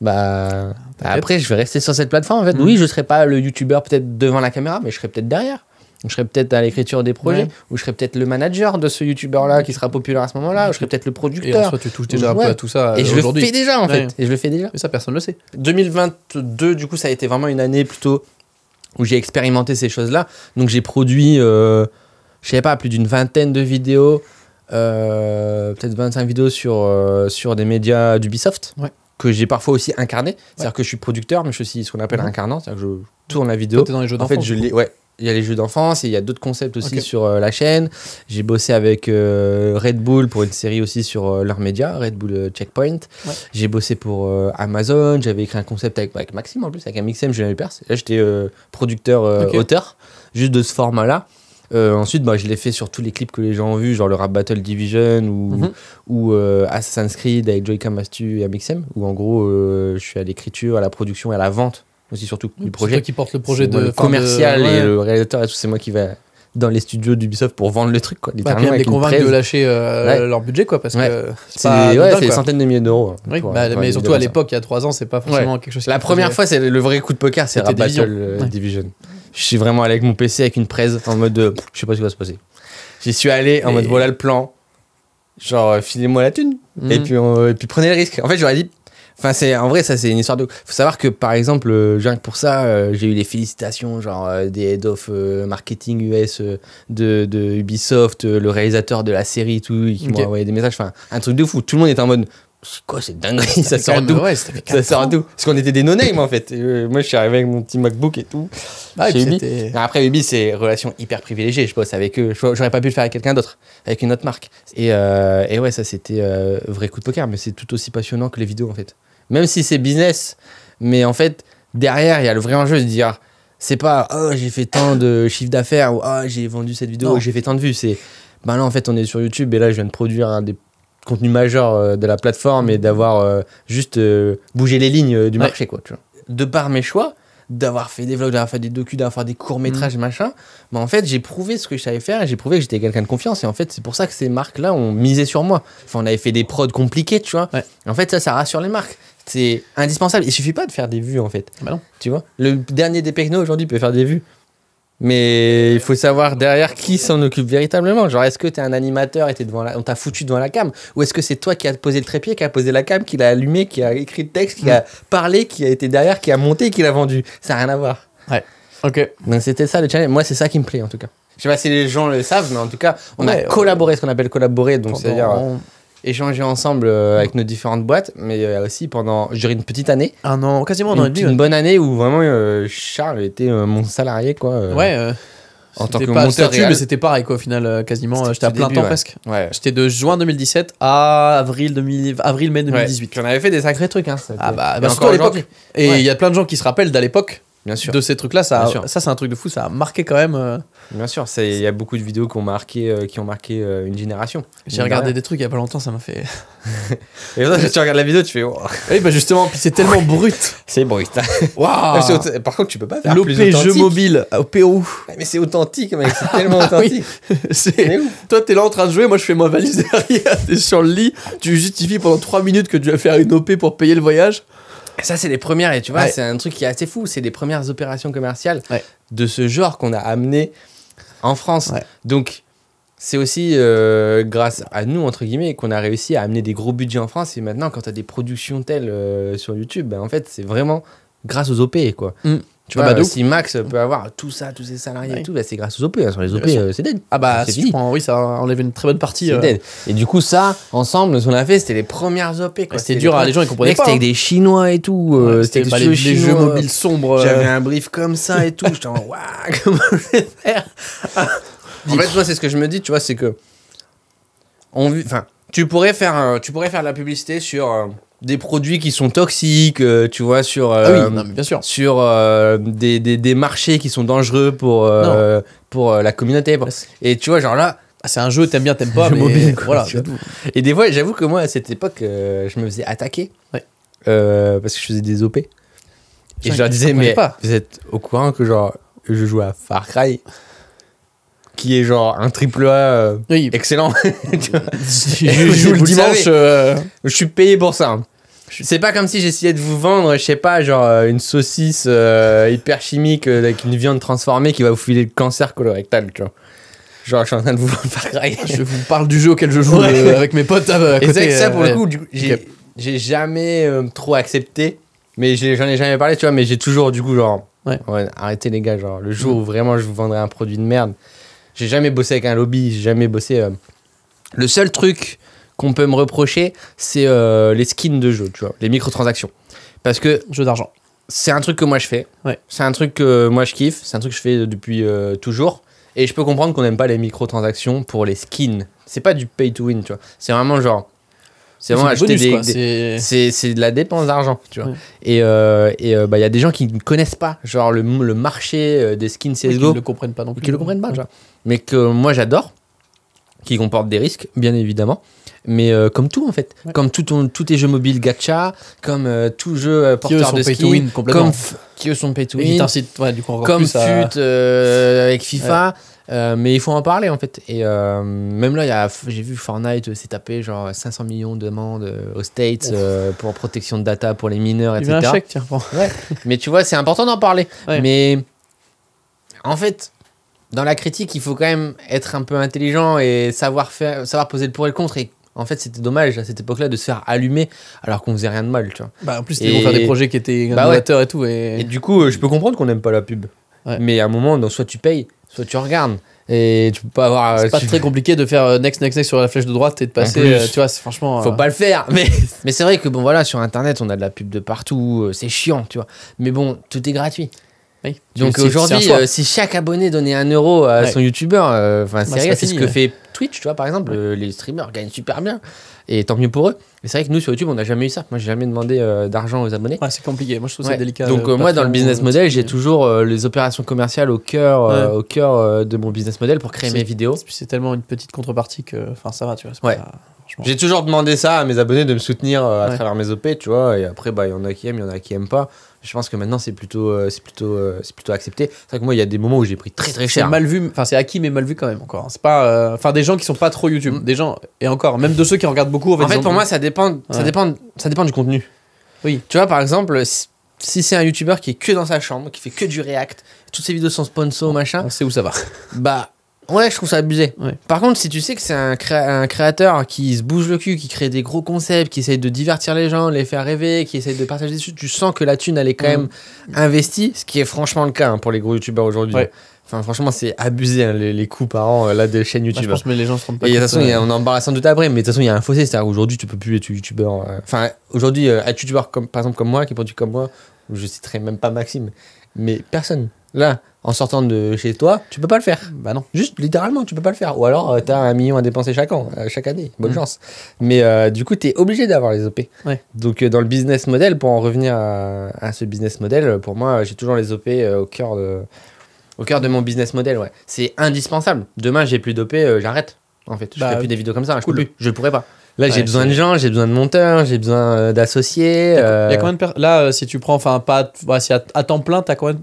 Bah, après, je vais rester sur cette plateforme. En fait, hmm. oui, je serai pas le youtubeur peut-être devant la caméra, mais je serai peut-être derrière je serais peut-être à l'écriture des projets, ou je serais peut-être le manager de ce youtubeur-là qui sera populaire à ce moment-là, ou je serais peut-être le producteur. Et en soi, tu touches déjà un peu à tout ça. Et je le fais déjà, en fait. Et je le fais déjà. Mais ça, personne ne le sait. 2022, du coup, ça a été vraiment une année plutôt où j'ai expérimenté ces choses-là. Donc, j'ai produit, euh, je sais pas, plus d'une vingtaine de vidéos. Euh, peut-être 25 vidéos sur, euh, sur des médias d'Ubisoft que j'ai parfois aussi incarné. C'est-à-dire que je suis producteur, mais je suis aussi ce qu'on appelle mhm. incarnant, c'est-à-dire que je tourne la vidéo. dans les jeux en fait, je ouais, il y a les jeux d'enfance, et il y a d'autres concepts aussi sur euh, la chaîne. J'ai bossé avec euh, Red Bull pour une série aussi sur euh, leurs médias, Red Bull Checkpoint. J'ai bossé pour Amazon, j'avais écrit un concept avec, Maxime en plus, avec Je Julien Perse. Là, j'étais producteur, auteur, juste de ce format-là. ensuite, bah, je l'ai fait sur tous les clips que les gens ont vus, genre le rap Battle Division ou, mhm. ou Assassin's Creed avec Joy Camastu et Amixem, où en gros, je suis à l'écriture, à la production et à la vente aussi surtout du projet. C'est toi qui porte le projet de commercial et le réalisateur et tout, c'est moi qui vais dans les studios d'Ubisoft pour vendre le truc quoi. Bah, littéralement, bah, les convaincre de lâcher euh, leur budget quoi parce que c'est des centaines de milliers d'euros. Hein, bah, mais surtout à l'époque il y a trois ans c'est pas forcément quelque chose. La première fois c'est le vrai coup de poker c'est Battle euh, Division. Je suis vraiment allé avec mon PC avec une presse en mode euh, je sais pas ce qui va se passer. J'y suis allé en mode voilà le plan genre filez-moi la thune et mhm. puis et puis prenez le risque. En fait j'aurais dit Enfin, c'est en vrai, ça c'est une histoire de. Faut savoir que par exemple, euh, pour ça, euh, j'ai eu des félicitations, genre euh, des head of marketing US de, de, Ubisoft, le réalisateur de la série, tout, qui m'ont envoyé des messages. Enfin, un truc de fou. Tout le monde était en mode. C'est quoi cette dinguerie Ça sort d'où Ça sort Parce qu'on était des non-name en fait. moi je suis arrivé avec mon petit MacBook et tout. Ah, après Ubi, c'est relation hyper privilégiée. Je bosse avec eux. J'aurais pas pu le faire avec quelqu'un d'autre, avec une autre marque. Et, et ouais, ça c'était vrai coup de poker, mais c'est tout aussi passionnant que les vidéos en fait. Même si c'est business, mais en fait, derrière, il y a le vrai enjeu de dire c'est pas oh, j'ai fait tant de chiffres d'affaires ou oh, j'ai vendu cette vidéo, j'ai fait tant de vues. C'est Ben bah là, en fait, on est sur YouTube et là, je viens de produire un des contenus majeurs euh, de la plateforme et d'avoir euh, juste euh, bougé les lignes du marché, quoi. De par mes choix, d'avoir fait des vlogs, d'avoir fait des docus, d'avoir fait des courts-métrages, mm. machin. ben en fait, j'ai prouvé ce que je savais faire et j'ai prouvé que j'étais quelqu'un de confiance. Et en fait, c'est pour ça que ces marques-là ont misé sur moi. Enfin, on avait fait des prods compliqués, tu vois. En fait, ça, ça rassure les marques. C'est indispensable. Il suffit pas de faire des vues en fait. Bah tu vois, le dernier des technos aujourd'hui peut faire des vues. Mais il faut savoir derrière qui s'en occupe véritablement. Genre, est-ce que tu un animateur et devant là on t'a foutu devant la cam Ou est-ce que c'est toi qui as posé le trépied, qui a posé la cam, qui l'a allumé, qui a écrit le texte, qui a hmm. parlé, qui a été derrière, qui a monté, qui l'a vendu Ça n'a rien à voir. Ouais. Ok. Donc c'était ça le challenge. Moi, c'est ça qui me plaît en tout cas. Je sais pas si les gens le savent, mais en tout cas, on a collaboré, ce qu'on appelle collaborer. Donc, c'est-à-dire échanger ensemble euh, avec nos différentes boîtes, mais euh, aussi pendant, je une petite année. Un an, quasiment Une bonne année où vraiment euh, Charles était mon salarié, quoi. ouais. en tant que pas monteur mais c'était pareil, quoi, au final, quasiment. J'étais à plein temps presque. Ouais. J'étais de juin 2017 à avril, avril mai 2018. Puis on avait fait des sacrés trucs, hein. ah bah, bah à l'époque. Et il y a plein de gens qui se rappellent d'à l'époque Bien sûr. de ces trucs-là. Ça, ça c'est un truc de fou, ça a marqué quand même. Euh, Bien sûr, il y a beaucoup de vidéos qui ont marqué, euh, qui ont marqué euh, une génération. J'ai regardé des trucs il y a pas longtemps, ça m'a fait. Et là, tu regardes la vidéo, tu fais. Oui, bah justement, puis c'est tellement brut. C'est brut. Waouh. Ah, par contre, tu peux pas faire L'OP jeu mobile au ah, Pérou Mais c'est authentique, mec, c'est tellement ah, authentique. Oui. Toi, t'es là en train de jouer, moi je fais ma valise derrière, t'es sur le lit, tu justifies pendant 3 minutes que tu vas faire une OP pour payer le voyage. Ça, c'est les premières, et tu vois, c'est un truc qui est assez fou. C'est des premières opérations commerciales de ce genre qu'on a amené en France. Donc, c'est aussi euh, grâce à nous, entre guillemets, qu'on a réussi à amener des gros budgets en France. Et maintenant, quand tu as des productions telles euh, sur YouTube, ben, en fait, c'est vraiment grâce aux OP, quoi. Mm. Ah, bah, euh, si Max peut avoir tout ça, tous ses salariés et tout, bah, c'est grâce aux OP. Hein, sur les OP, euh, c'est dead. Ah bah, si prend. Oui, prends ça enlève une très bonne partie. C'est euh. dead. Et du coup, ça, ensemble, ce qu'on a fait, c'était les premières OP. C'était dur, hein, les, gens ils comprenaient pas. C'était avec hein. des Chinois et tout. c'était des jeux mobiles sombres. J'avais un brief comme ça et tout. J'étais en, waouh, comment je vais faire En fait, moi, c'est ce que je me dis, tu vois, c'est que. On, tu, pourrais faire, tu pourrais faire de la publicité sur des produits qui sont toxiques, euh, tu vois, sur, ah oui, euh, bien sûr. sur euh, des, des, marchés qui sont dangereux pour, pour la communauté. et tu vois, genre là. Ah, c'est un jeu, t'aimes bien, t'aimes pas, mais mobile, voilà. Et des fois, j'avoue que moi, à cette époque, je me faisais attaquer parce que je faisais des OP. Et je leur disais, mais pas. vous êtes au courant que genre, je joue à Far Cry qui est genre un triple A excellent. je joue le dimanche. Je suis payé pour ça. Hein. C'est pas comme si j'essayais de vous vendre, je sais pas, genre euh, une saucisse euh, hyper chimique euh, avec une viande transformée qui va vous filer le cancer colorectal, tu vois. Genre, je suis en train de vous vendre Je vous parle du jeu auquel je joue avec mes potes à côté. ça, pour le coup, j'ai jamais trop accepté, mais j'en ai, jamais parlé, tu vois, mais j'ai toujours, du coup, genre, ouais. arrêtez les gars, genre, le jour où vraiment je vous vendrai un produit de merde, j'ai jamais bossé avec un lobby, j'ai jamais bossé. Le seul truc qu'on peut me reprocher, c'est euh, les skins de jeu, tu vois, les microtransactions. Parce que. Jeu d'argent. C'est un truc que moi je fais. Ouais. C'est un truc que moi je kiffe. C'est un truc que je fais depuis euh, toujours. Et je peux comprendre qu'on n'aime pas les microtransactions pour les skins. C'est pas du pay to win, tu vois. C'est vraiment genre. C'est vraiment acheter des. c'est de la dépense d'argent, tu vois. Et euh, bah, il y a des gens qui ne connaissent pas, genre, le, marché des skins CSGO. qui ne le comprennent pas non plus. Qui le comprennent pas, Mais que moi j'adore, qui comporte des risques, bien évidemment mais euh, comme tout en fait, comme tout ton, tous tes jeux mobiles gacha, comme euh, tout jeu euh, porteur de skin, comme qui eux sont pay to win, du comme fut avec FIFA. mais il faut en parler en fait. Et même là, j'ai vu Fortnite s'est tapé genre 500 millions de demandes aux States pour protection de data pour les mineurs, il etc. Un mais tu vois, c'est important d'en parler. Mais en fait, dans la critique, il faut quand même être un peu intelligent et savoir, faire, savoir poser le pour et le contre et en fait, c'était dommage à cette époque-là de se faire allumer alors qu'on faisait rien de mal, tu vois. Bah, en plus, c'était et... faire des projets qui étaient bah innovateurs et tout. Et... du coup, euh, je peux comprendre qu'on n'aime pas la pub. Mais à un moment, donc, soit tu payes, soit tu regardes. Et tu peux pas avoir. C'est euh, pas très compliqué de faire euh, next, next, next sur la flèche de droite et de passer. tu vois, franchement. Faut pas le faire. Mais, mais c'est vrai que, bon, voilà, sur Internet, on a de la pub de partout. C'est chiant, tu vois. Mais bon, tout est gratuit. Donc aujourd'hui, euh, si chaque abonné donnait un euro euh, à son youtubeur, euh, enfin c'est ce que fait Twitch, tu vois, par exemple, les streamers gagnent super bien et tant mieux pour eux. Mais c'est vrai que nous sur YouTube, on n'a jamais eu ça. Moi, j'ai jamais demandé d'argent aux abonnés. c'est compliqué. Moi, je trouve ça délicat. Donc moi, dans le business model, j'ai toujours les opérations commerciales au cœur, au cœur de mon business model pour créer mes vidéos. C'est tellement une petite contrepartie que, enfin, ça va, tu vois. J'ai toujours demandé ça à mes abonnés de me soutenir à travers mes op, tu vois. Et après, bah, il y en a qui aiment, il y en a qui aiment pas. Je pense que maintenant, c'est plutôt, euh, c'est plutôt, euh, c'est plutôt accepté. C'est vrai que moi, il y a des moments où j'ai pris très très cher. C'est mal vu, enfin, c'est acquis, mais mal vu quand même encore. C'est pas. Euh, enfin, des gens qui sont pas trop YouTube. Mm. Des gens, et encore, même de ceux qui regardent beaucoup. En fait, pour moi, ça dépend, ça, dépend, ça dépend du contenu. Oui. Tu vois, par exemple, si c'est un YouTuber qui est que dans sa chambre, qui fait que du react, toutes ses vidéos sont sponsor, machin. C'est où ça va. Bah, Ouais, je trouve ça abusé. Par contre, si tu sais que c'est un, un, créateur qui se bouge le cul, qui crée des gros concepts, qui essaye de divertir les gens, les faire rêver, qui essaye de partager des trucs, tu sens que la thune, elle est quand mm. même investie, ce qui est franchement le cas hein, pour les gros youtubeurs aujourd'hui. Enfin, franchement, c'est abusé hein, les, les, coûts par an euh, là des chaînes bah, YouTube. Mais je pense que les gens se rendent pas. Hein. Et de toute façon, on en parle sans doute après, mais de toute façon, il y a un fossé. C'est-à-dire aujourd'hui, tu peux plus être youtubeur. Euh, enfin, aujourd'hui, euh, être youtubeur comme par exemple comme moi, qui produit comme moi, je citerai même pas Maxime, mais personne. Là, en sortant de chez toi, tu peux pas le faire. Bah non. Juste littéralement, tu peux pas le faire. Ou alors, euh, tu as un million à dépenser chaque an, euh, chaque année. Bonne mm. chance. Mais euh, du coup, tu es obligé d'avoir les OP. Ouais. Donc, dans le business model, pour en revenir à, ce business model, pour moi, j'ai toujours les OP au cœur de. Au cœur de mon business model, ouais. C'est indispensable. Demain, j'ai plus d'OP, j'arrête. En fait, je bah, fais plus des vidéos comme ça. Je, ne pourrais pas. Là, j'ai besoin de gens, j'ai besoin de monteurs, j'ai besoin d'associés. Il y, a combien de Là, si tu prends, enfin, pas, à, temps plein, t'as combien de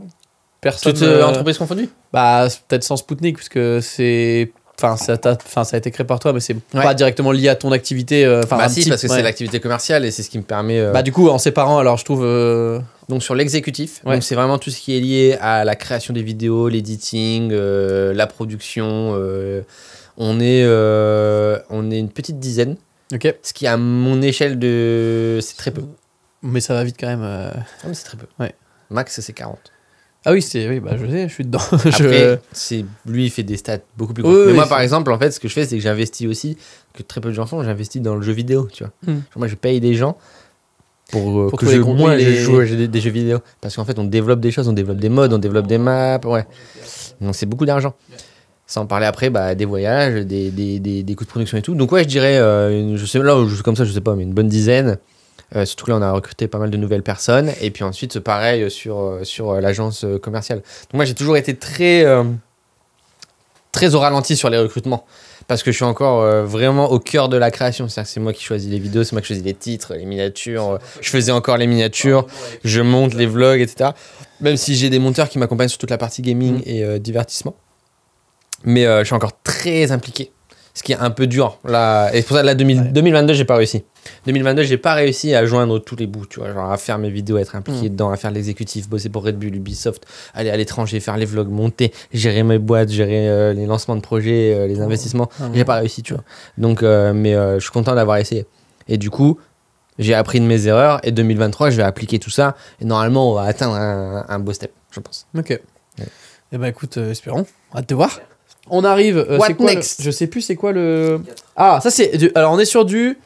Personne. Toute euh, euh, entreprise confondue Bah, peut-être sans Spoutnik, puisque c'est. Enfin ça, ça a été créé par toi, mais c'est pas directement lié à ton activité. Euh, enfin, bah, si, parce que c'est l'activité commerciale et c'est ce qui me permet. Euh, bah, du coup, en séparant, alors je trouve. Donc, sur l'exécutif, c'est vraiment tout ce qui est lié à la création des vidéos, l'editing, la production. on, est, on est une petite dizaine. Ce qui, à mon échelle de. C'est très peu. Mais ça va vite quand même. Ah, c'est très peu. Ouais. Max, c'est 40. Ah oui, c'est oui, bah, je sais, je suis dedans. lui, il fait des stats beaucoup plus. Oui, mais moi, par exemple, en fait, ce que je fais, c'est que j'investis aussi, que très peu de gens font, j'investis dans le jeu vidéo, tu vois. Hmm. moi, je paye des gens pour, euh, que, les... je joue des, jeux vidéo. Parce qu'en fait, on développe des choses, on développe des modes, on développe des maps, ouais. Donc, c'est beaucoup d'argent. Sans parler après bah, des voyages, des, des, des, coûts de production et tout. Donc, ouais, je dirais, euh, je sais, là, comme ça, je sais pas, mais une bonne dizaine. Euh, surtout là, on a recruté pas mal de nouvelles personnes. Et puis ensuite, pareil euh, sur, euh, sur l'agence commerciale. Donc moi, j'ai toujours été très, très au ralenti sur les recrutements. Parce que je suis encore vraiment au cœur de la création. cest à dire c'est moi qui choisis les vidéos, c'est moi qui choisis les titres, les miniatures. Je faisais encore les miniatures, je monte les vlogs, etc. Même si j'ai des monteurs qui m'accompagnent sur toute la partie gaming mm. et divertissement. Mais je suis encore très impliqué ce qui est un peu dur. Là, et c'est pour ça que là, 2022, j'ai pas réussi. 2022, j'ai pas réussi à joindre tous les bouts, tu vois, genre à faire mes vidéos, être impliqué mm. dedans, à faire l'exécutif, bosser pour Red Bull, Ubisoft, aller à l'étranger, faire les vlogs, monter, gérer mes boîtes, gérer euh, les lancements de projets, euh, les investissements. Ah j'ai pas réussi, tu vois. Donc, euh, mais je suis content d'avoir essayé. Et du coup, j'ai appris de mes erreurs et 2023, je vais appliquer tout ça et normalement, on va atteindre un, beau step, je pense. Ok. et Eh ben écoute, espérons. Hâte de voir. On arrive. What next Je sais plus c'est quoi le. Ah, ça c'est. Alors on est sur du.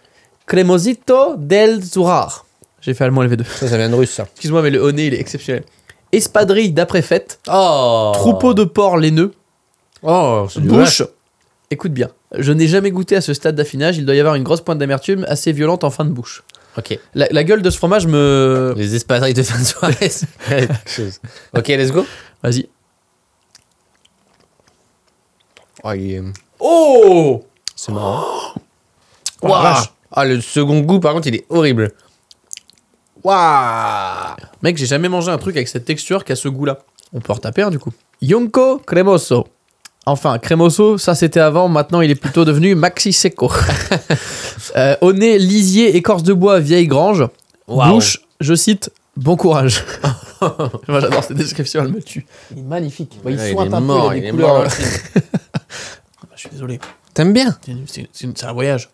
Cremosito del Zurar. J'ai fait allemand les deux. Ça, ça vient de russe, ça. Excuse-moi, mais le honé, e, il est exceptionnel. Espadrille d'après-fête. Oh. Troupeau de porc laineux. Oh, Bouche. Écoute bien. Je n'ai jamais goûté à ce stade d'affinage. Il doit y avoir une grosse pointe d'amertume assez violente en fin de bouche. Ok. La, gueule de ce fromage me. Les espadrilles de fin de soirée. ok, let's go. Vas-y. Oh, Oh C'est marrant. Oh, ah, le second goût, par contre, il est horrible. Waouh Mec, j'ai jamais mangé un truc avec cette texture qui a ce goût-là. On peut retaper un, du coup. Yonko Cremoso. Enfin, Cremoso, ça c'était avant, maintenant il est plutôt devenu Maxi Seco. Euh, au nez, lisier, écorce de bois, vieille grange. Wow. Bouche, je cite, bon courage. Moi j'adore cette description, elle me tue. Il est magnifique. il est un mort, il Mort, ah, je suis désolé. T'aimes bien C'est un voyage.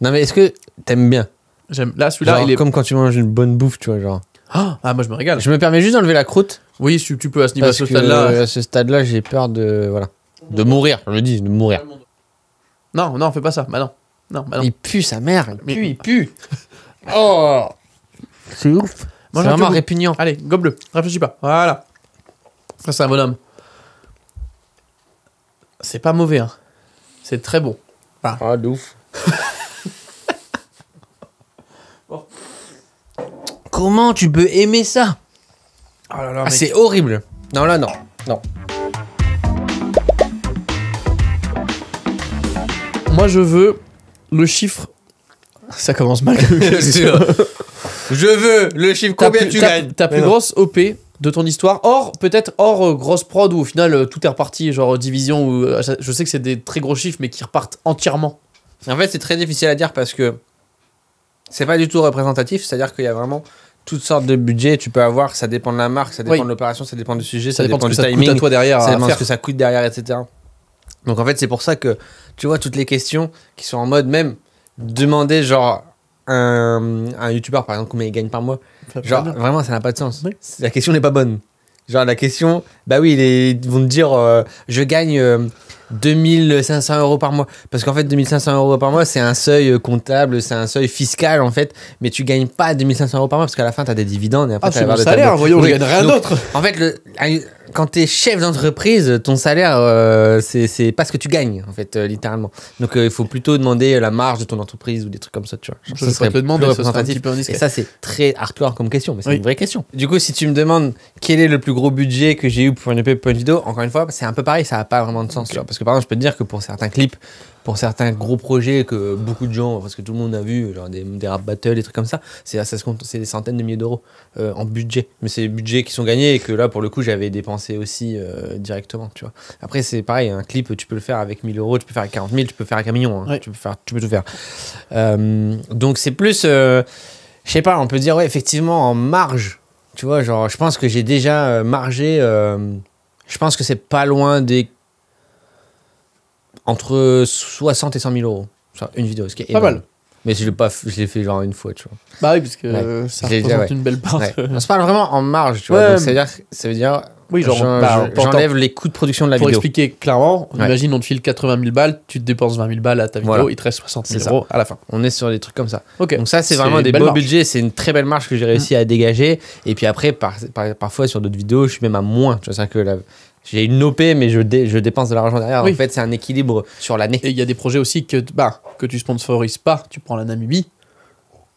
Non, mais est-ce que t'aimes bien J'aime. Là, celui-là, il est. Comme quand tu manges une bonne bouffe, tu vois, genre. Ah, ah, moi, je me régale. Je me permets juste d'enlever la croûte. Oui, si tu peux à ce niveau, stade-là. à ce stade-là, j'ai peur de. Voilà. De mourir, je le dis, de mourir. Non, non, fais pas ça. Maintenant. Bah, bah, non. Il pue sa mère, il pue, il pue. oh C'est ouf. C'est j'ai vraiment répugnant. Allez, gobe Réfléchis pas. Voilà. Ça, c'est un bonhomme. C'est pas mauvais, hein. C'est très bon. Ah, de ouf. Comment tu peux aimer ça oh ah, C'est horrible. Non, là, non. Non. Moi, je veux le chiffre. Ça commence mal. je veux le chiffre combien tu gagnes. Ta plus grosse OP de ton histoire. Or, peut-être hors euh, grosse prod où au final euh, tout est reparti, genre euh, division ou je sais que c'est des très gros chiffres mais qui repartent entièrement. En fait, c'est très difficile à dire parce que c'est pas du tout représentatif, c'est-à-dire qu'il y a vraiment toutes sortes de budgets. Tu peux avoir, ça dépend de la marque, ça dépend de l'opération, ça dépend du sujet, ça, dépend, de ce ça toi derrière, ce que ça coûte derrière, etc. Donc en fait, c'est pour ça que tu vois toutes les questions qui sont en mode même demander genre un, youtubeur par exemple combien il gagne par mois. Genre vraiment, ça n'a pas de sens. La question n'est pas bonne. Genre la question, bah oui, ils vont te dire euh, je gagne. Euh, 2500 euros par mois. Parce qu'en fait, 2500 euros par mois, c'est un seuil euh, comptable, c'est un seuil fiscal, en fait. Mais tu gagnes pas 2500 euros par mois parce qu'à la fin, tu as des dividendes. Et après, ah, c'est mon salaire, voyons, je rien d'autre. En fait, le, quand tu es chef d'entreprise, ton salaire, euh, c'est pas ce que tu gagnes, en fait, euh, littéralement. Donc, euh, il faut plutôt demander la marge de ton entreprise ou des trucs comme ça, tu vois. ça serait te représentatif. Un petit peu et ça, c'est très hardcore comme question, mais c'est une vraie question. Du coup, si tu me demandes quel est le plus gros budget que j'ai eu pour une EP, pour vidéo, encore une fois, c'est un peu pareil, ça n'a pas vraiment de sens, Parce que, par exemple, je peux te dire que pour certains clips, pour certains gros projets que beaucoup de gens, parce que tout le monde a vu, genre des, des rap battles, des trucs comme ça, c'est ça se compte, des centaines de milliers d'euros euh, en budget. Mais c'est des budgets qui sont gagnés et que là, pour le coup, j'avais dépensé aussi euh, directement, tu vois. Après, c'est pareil, un clip, tu peux le faire avec 1000 euros, tu peux faire avec 40 000, tu peux faire avec un million, hein. tu, peux faire, tu peux tout faire. Euh, donc c'est plus, je sais pas, on peut dire, ouais, effectivement, en marge, tu vois, genre, je pense que j'ai déjà margé, je pense que c'est pas loin des entre 60 et 100 000 euros. une vidéo, ce qui est Pas mal. Mais je l'ai pas, fait genre une fois, tu vois. Bah oui, parce que ça représente une belle part. On se parle vraiment en marge, tu vois. ça veut dire, ça Oui, bah, j'enlève les coûts de production de la vidéo. Pour expliquer clairement, imagine, on te file 80 000 balles, tu te dépenses 20 000 balles à ta vidéo, il te reste 60 000 euros à la fin. On est sur des trucs comme ça. Donc ça, c'est vraiment des beaux budgets, c'est une très belle marge que j'ai réussi mm. à dégager. Et puis après, par, parfois sur d'autres vidéos, je suis même à moins. Tu vois, c'est que la, j'ai une OP, mais je, dépense de l'argent derrière. En fait, c'est un équilibre sur l'année. Et il y a des projets aussi que, bah, que tu sponsorises pas. Tu prends la Namibie,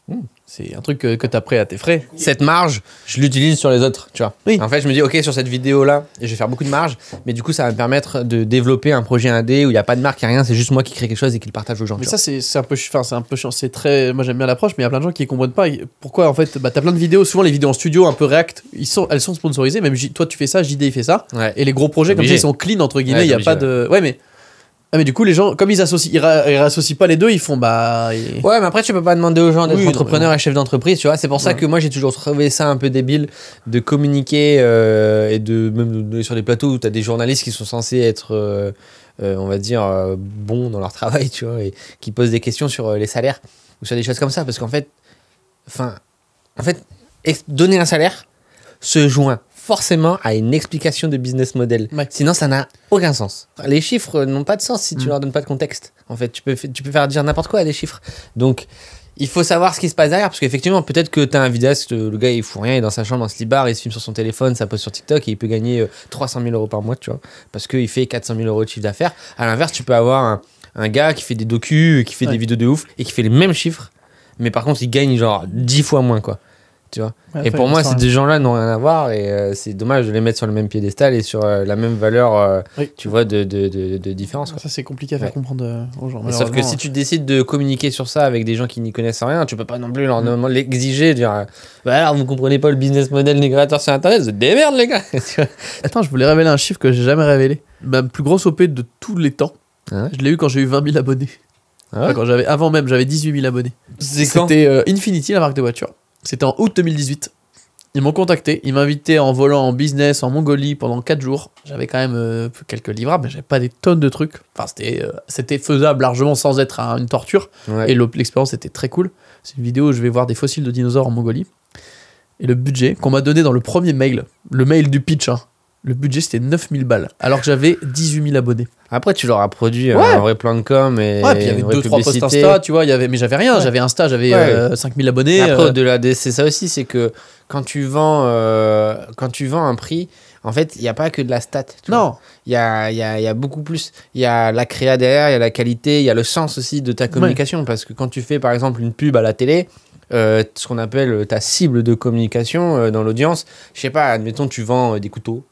Hmm. C'est un truc que, que tu as prêt à tes frais. Cette marge, je l'utilise sur les autres, tu vois. Oui. En fait, je me dis, ok, sur cette vidéo-là, je vais faire beaucoup de marge, mais du coup, ça va me permettre de développer un projet indé où il n'y a pas de marque, il rien, c'est juste moi qui crée quelque chose et qui le partage aux gens. Mais ça, c'est un peu, enfin, c'est un peu, c'est très, moi j'aime bien l'approche, mais il y a plein de gens qui ne comprennent pas pourquoi, en fait, bah, tu as plein de vidéos, souvent les vidéos en studio, un peu React, elles sont sponsorisées, même toi tu fais ça, JD il fait ça, et les gros projets comme ça, ils sont clean, entre guillemets, il y a pas de. Ouais, mais ah mais du coup les gens comme ils associent ils, rassocient pas les deux ils font bah Ouais, mais après, tu peux pas demander aux gens d'être entrepreneurs et chef d'entreprise, tu vois. C'est pour ça que moi, j'ai toujours trouvé ça un peu débile de communiquer euh, et de même donner sur des plateaux où tu as des journalistes qui sont censés être, euh, euh, on va dire, bons dans leur travail, tu vois, et qui posent des questions sur les salaires ou sur des choses comme ça. Parce qu'en fait, enfin, en fait, donner un salaire se joint forcément à une explication de business model. Sinon, ça n'a aucun sens. Les chiffres n'ont pas de sens si tu mm. leur donnes pas de contexte. En fait, tu peux, tu peux faire dire n'importe quoi à des chiffres. Donc, il faut savoir ce qui se passe derrière, parce qu'effectivement, peut-être que tu as un vidéaste, euh, le gars il fout rien, il est dans sa chambre, lit bar il se filme sur son téléphone, ça pose sur TikTok et il peut gagner 300 euh, 000 euros par mois, tu vois, parce qu'il fait 400 000 euros de chiffre d'affaires. À l'inverse, tu peux avoir un, gars qui fait des docu qui fait des vidéos de ouf et qui fait les mêmes chiffres, mais par contre il gagne genre 10 fois moins, quoi et pour moi, ces hein. deux gens-là n'ont rien à voir et euh, c'est dommage de les mettre sur le même piédestal et sur euh, la même valeur, euh, tu vois, de, différence. Ça, c'est compliqué à faire comprendre aux gens. Sauf que si tu décides de communiquer sur ça avec des gens qui n'y connaissent rien, tu peux pas non plus leur mm. l'exiger, dire bah vous comprenez pas le business model des créateurs sur Internet, vous démerde les gars Attends, je voulais révéler un chiffre que j'ai jamais révélé. Ma plus grosse OP de tous les temps, ah je l'ai eu quand j'ai eu 20 000 abonnés. Ah quand avant même, j'avais 18 000 abonnés. C'était Infinity, la marque de voiture. C'était en août 2018. Ils m'ont contacté, ils m'invitaient en volant en business en Mongolie pendant 4 jours. J'avais quand même euh, quelques livrables, mais j'avais pas des tonnes de trucs. Enfin, c'était, euh, faisable largement sans être une torture. Et l'expérience était très cool. C'est une vidéo où je vais voir des fossiles de dinosaures en Mongolie. Et le budget qu'on m'a donné dans le premier mail, le mail du pitch, hein, le budget c'était 9000 balles, alors que j'avais 18 abonnés. Après, tu leur as produit euh, ouais. un vrai de com et. il y avait 2-3 posts Insta, tu vois, y avait, mais j'avais rien, j'avais Insta, j'avais 5000 euh, abonnés. Après, euh. C'est ça aussi, c'est que quand tu vends, quand tu vends un prix, en fait, il n'y a pas que de la stat. non. Il y a, y a, beaucoup plus. Il y a la créa derrière, il y a la qualité, il y a le sens aussi de ta communication. Parce que quand tu fais, par exemple, une pub à la télé, ce qu'on appelle ta cible de communication dans l'audience, je sais pas, admettons, tu vends des couteaux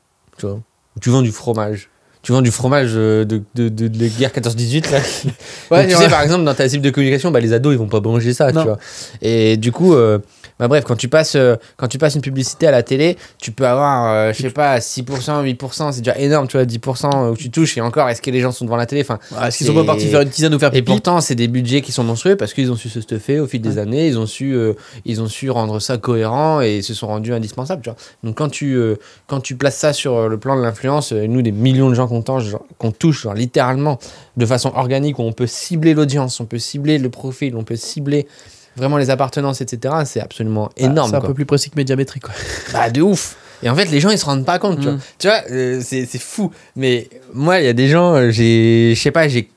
tu vends du fromage. Tu vends du fromage euh, de, de, guerre 14-18, tu sais, par exemple, dans ta cible de communication, bah, les ados, ils vont pas manger ça, tu vois. Et du coup, euh, bah, bref, quand tu, passes, euh, quand tu passes une publicité à la télé, tu peux avoir, je euh, je sais pas, 6%, 8%, c'est déjà énorme, tu vois, 10% euh, où tu touches et encore, est-ce que les gens sont devant la télé Est-ce qu'ils sont pas partis faire une tisane ou faire pipi Et pourtant, c'est des budgets qui sont monstrueux parce qu'ils ont su se stuffer au fil des années, ils ont, su, ils ont su rendre ça cohérent et se sont rendus indispensables, tu vois. Donc quand tu, quand tu places ça sur le plan de l'influence, nous, des millions de gens qu'on touche, genre, littéralement, de façon organique, où on peut cibler l'audience, on peut cibler le profil, on peut cibler vraiment les appartenances, etc. C'est absolument bah, énorme. c'est un peu plus précis que médiamétrique. Quoi. Bah, de ouf. Et en fait, les gens, ils se rendent pas compte. Tu vois, mm. tu vois euh, c'est, fou. Mais moi, il y a des gens, euh, j'ai, je sais pas, j'ai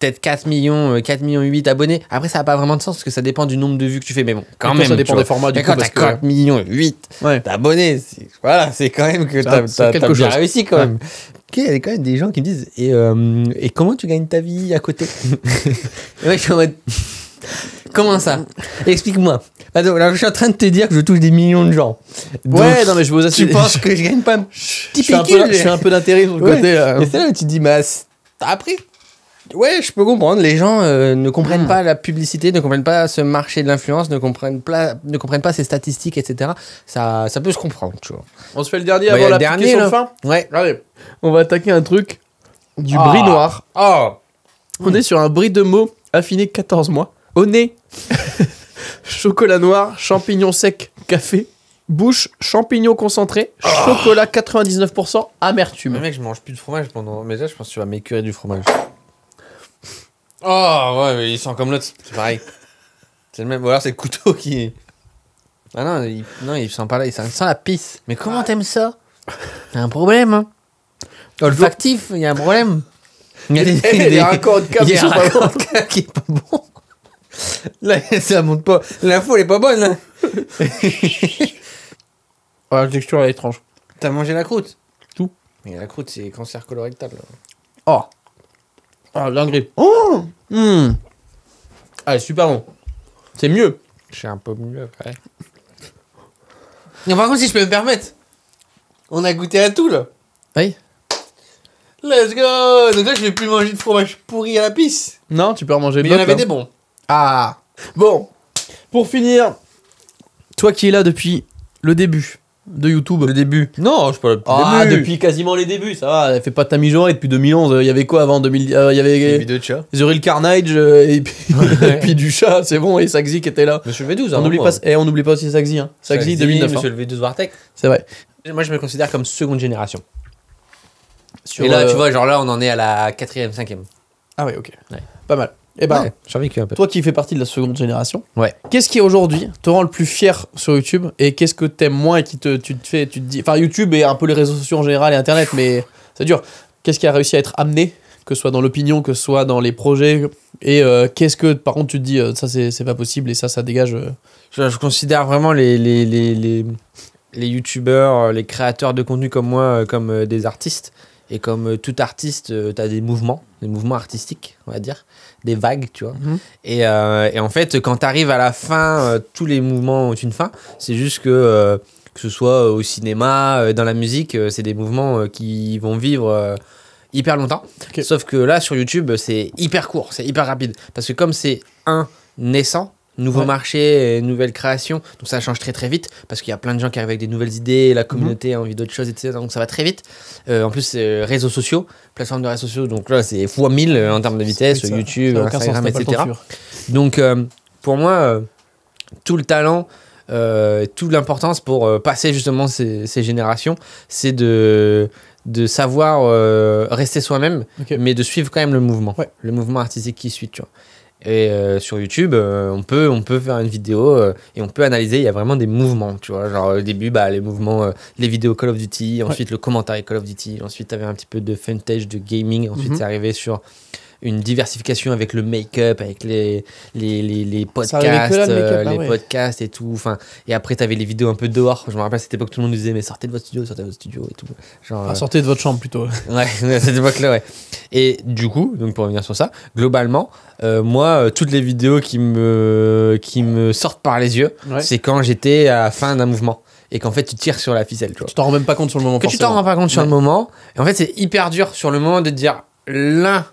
peut-être 4 millions, 4 euh, millions 8 abonnés. Après, ça n'a pas vraiment de sens parce que ça dépend du nombre de vues que tu fais. Mais bon, quand même. Ça dépend des formats du coup, Quand t'as 4 millions 8 ouais. abonnés, voilà, c'est quand même que bah, t'as, bien réussi quand même. Il y a quand même des gens qui me disent Et, et comment tu gagnes ta vie à côté ouais, je suis en mode. Comment ça Explique-moi. je suis en train de te dire que je touche des millions de gens. ouais, non, mais je vous assure. Tu penses que je gagne pas un Je suis un peu d'intérêt sur le côté. Et c'est là où tu dis, mais bah, t'as appris Ouais, je peux comprendre. Les gens euh, ne comprennent hmm. pas la publicité, ne comprennent pas ce marché de l'influence, ne comprennent pas, ne comprennent pas ces statistiques, etc. Ça, ça peut se comprendre, tu On se fait le dernier bah, avant la fin. Ouais. on va attaquer un truc du ah. noir. Ah. On est sur un bris de mots affiné 14 mois. Au nez, chocolat noir, champignon sec café. Bouche, champignons concentré, oh. chocolat 99%, amertume. Mais mec, je mange plus de fromage pendant. Mais là, je pense que tu vas m'écurer du fromage. Oh, ouais, mais il sent comme l'autre. C'est pareil. C'est le même. Ou c'est le couteau qui. Ah non, il, non, il sent pas là, il sent, la pisse. Mais comment ah. t'aimes ça T'as un problème, hein Olfactif, il y a un problème. Il y a des, des, de qui est pas bon. Là, ça monte pas. L'info, elle est pas bonne, là. la texture, elle est étrange. T'as mangé la croûte Tout. Mais la croûte, c'est cancer colorectal. Là. Oh Ah, dinguerie. Oh hmm. Ah, super bon. C'est mieux. C'est un peu mieux, après Non, par contre, si je peux me permettre, on a goûté à tout, là. Oui. Let's go Donc là, je vais plus manger de fromage pourri à la pisse. Non, tu peux en manger Mais il y en avait des bons. Ah Bon, pour finir, toi qui es là depuis le début de YouTube. Le début Non, je suis pas depuis le ah, début. depuis quasiment les débuts, ça va. Fais pas ta mijaurée depuis 2011. Euh, il y avait quoi avant 2000 euh, Il y avait. Les vidéos de chat. Real Carnage euh, et, puis, du chat, c'est bon, et Saxi qui était là. Monsieur V12, hein, on hein, n'oublie pas, et eh, on n'oublie pas aussi Saxi. Hein. 2009. Hein. Monsieur le V12 WarTech C'est vrai. Moi, je me considère comme seconde génération. et là, tu vois, genre là, on en est à la quatrième, cinquième. Ah oui, ok. Ouais. Pas mal. Eh ben, un peu. Toi qui fais partie de la seconde génération, ouais. qu'est-ce qui aujourd'hui te rend le plus fier sur YouTube et qu'est-ce que t'aimes moins et qui te, tu te fais, tu te dis, enfin YouTube et un peu les réseaux sociaux en général et Internet, mais c'est dur. Qu'est-ce qui a réussi à être amené, que ce soit dans l'opinion, que ce soit dans les projets, et euh, qu'est-ce que par contre tu te dis, euh, ça c'est pas possible et ça ça dégage. Euh. Je, considère vraiment les les les, les, les YouTubeurs, les créateurs de contenu comme moi, comme des artistes. Et comme tout artiste, tu as des mouvements, des mouvements artistiques, on va dire des vagues, tu vois. Mhm. Euh, et, en fait, quand tu arrives à la fin, euh, tous les mouvements ont une fin. C'est juste que, euh, que ce soit au cinéma, dans la musique, c'est des mouvements qui vont vivre hyper longtemps. Sauf que là, sur YouTube, c'est hyper court, c'est hyper rapide. Parce que comme c'est un naissant, nouveau marché, euh, nouvelle création. Donc ça change très très vite parce qu'il y a plein de gens qui arrivent avec des nouvelles idées, la communauté a envie d'autres choses, etc. Donc ça va très vite. Euh, en plus, euh, réseaux sociaux, plateforme de réseaux sociaux, donc là c'est x 1000 en termes de vitesse, YouTube, Instagram, etc. Donc pour moi, tout le talent, toute l'importance pour passer justement ces, générations, c'est de de savoir rester soi-même, mais de suivre quand même le mouvement, le mouvement artistique qui suit. Tu vois. Et euh, sur YouTube, euh, on, peut, on peut faire une vidéo euh, et on peut analyser. Il y a vraiment des mouvements, tu vois. Genre, au début, bah, les mouvements, les vidéos Call of Duty, ensuite le commentaire Call of Duty, ensuite, tu avais un petit peu de funtage, de gaming, ensuite, mhm. c'est arrivé sur une diversification avec le make-up, avec les, les, les, les podcasts, euh, ah les podcasts et tout. Enfin, et après, t'avais les vidéos un peu dehors. Je me rappelle à cette époque, tout le monde disait, mais sortez de votre studio, sortez de votre studio et tout. Ah, euh, sortez de votre chambre plutôt. à cette époque-là, ouais. Et du coup, donc pour revenir sur ça, globalement, euh, moi, toutes les vidéos qui me, qui me sortent par les yeux, c'est quand j'étais à la fin d'un mouvement et qu'en fait tu tires sur la ficelle. Tu, vois. t'en rends même pas compte sur le moment. Que tu t'en rends pas compte sur le moment. Et en fait c'est hyper dur sur le moment de dire l'un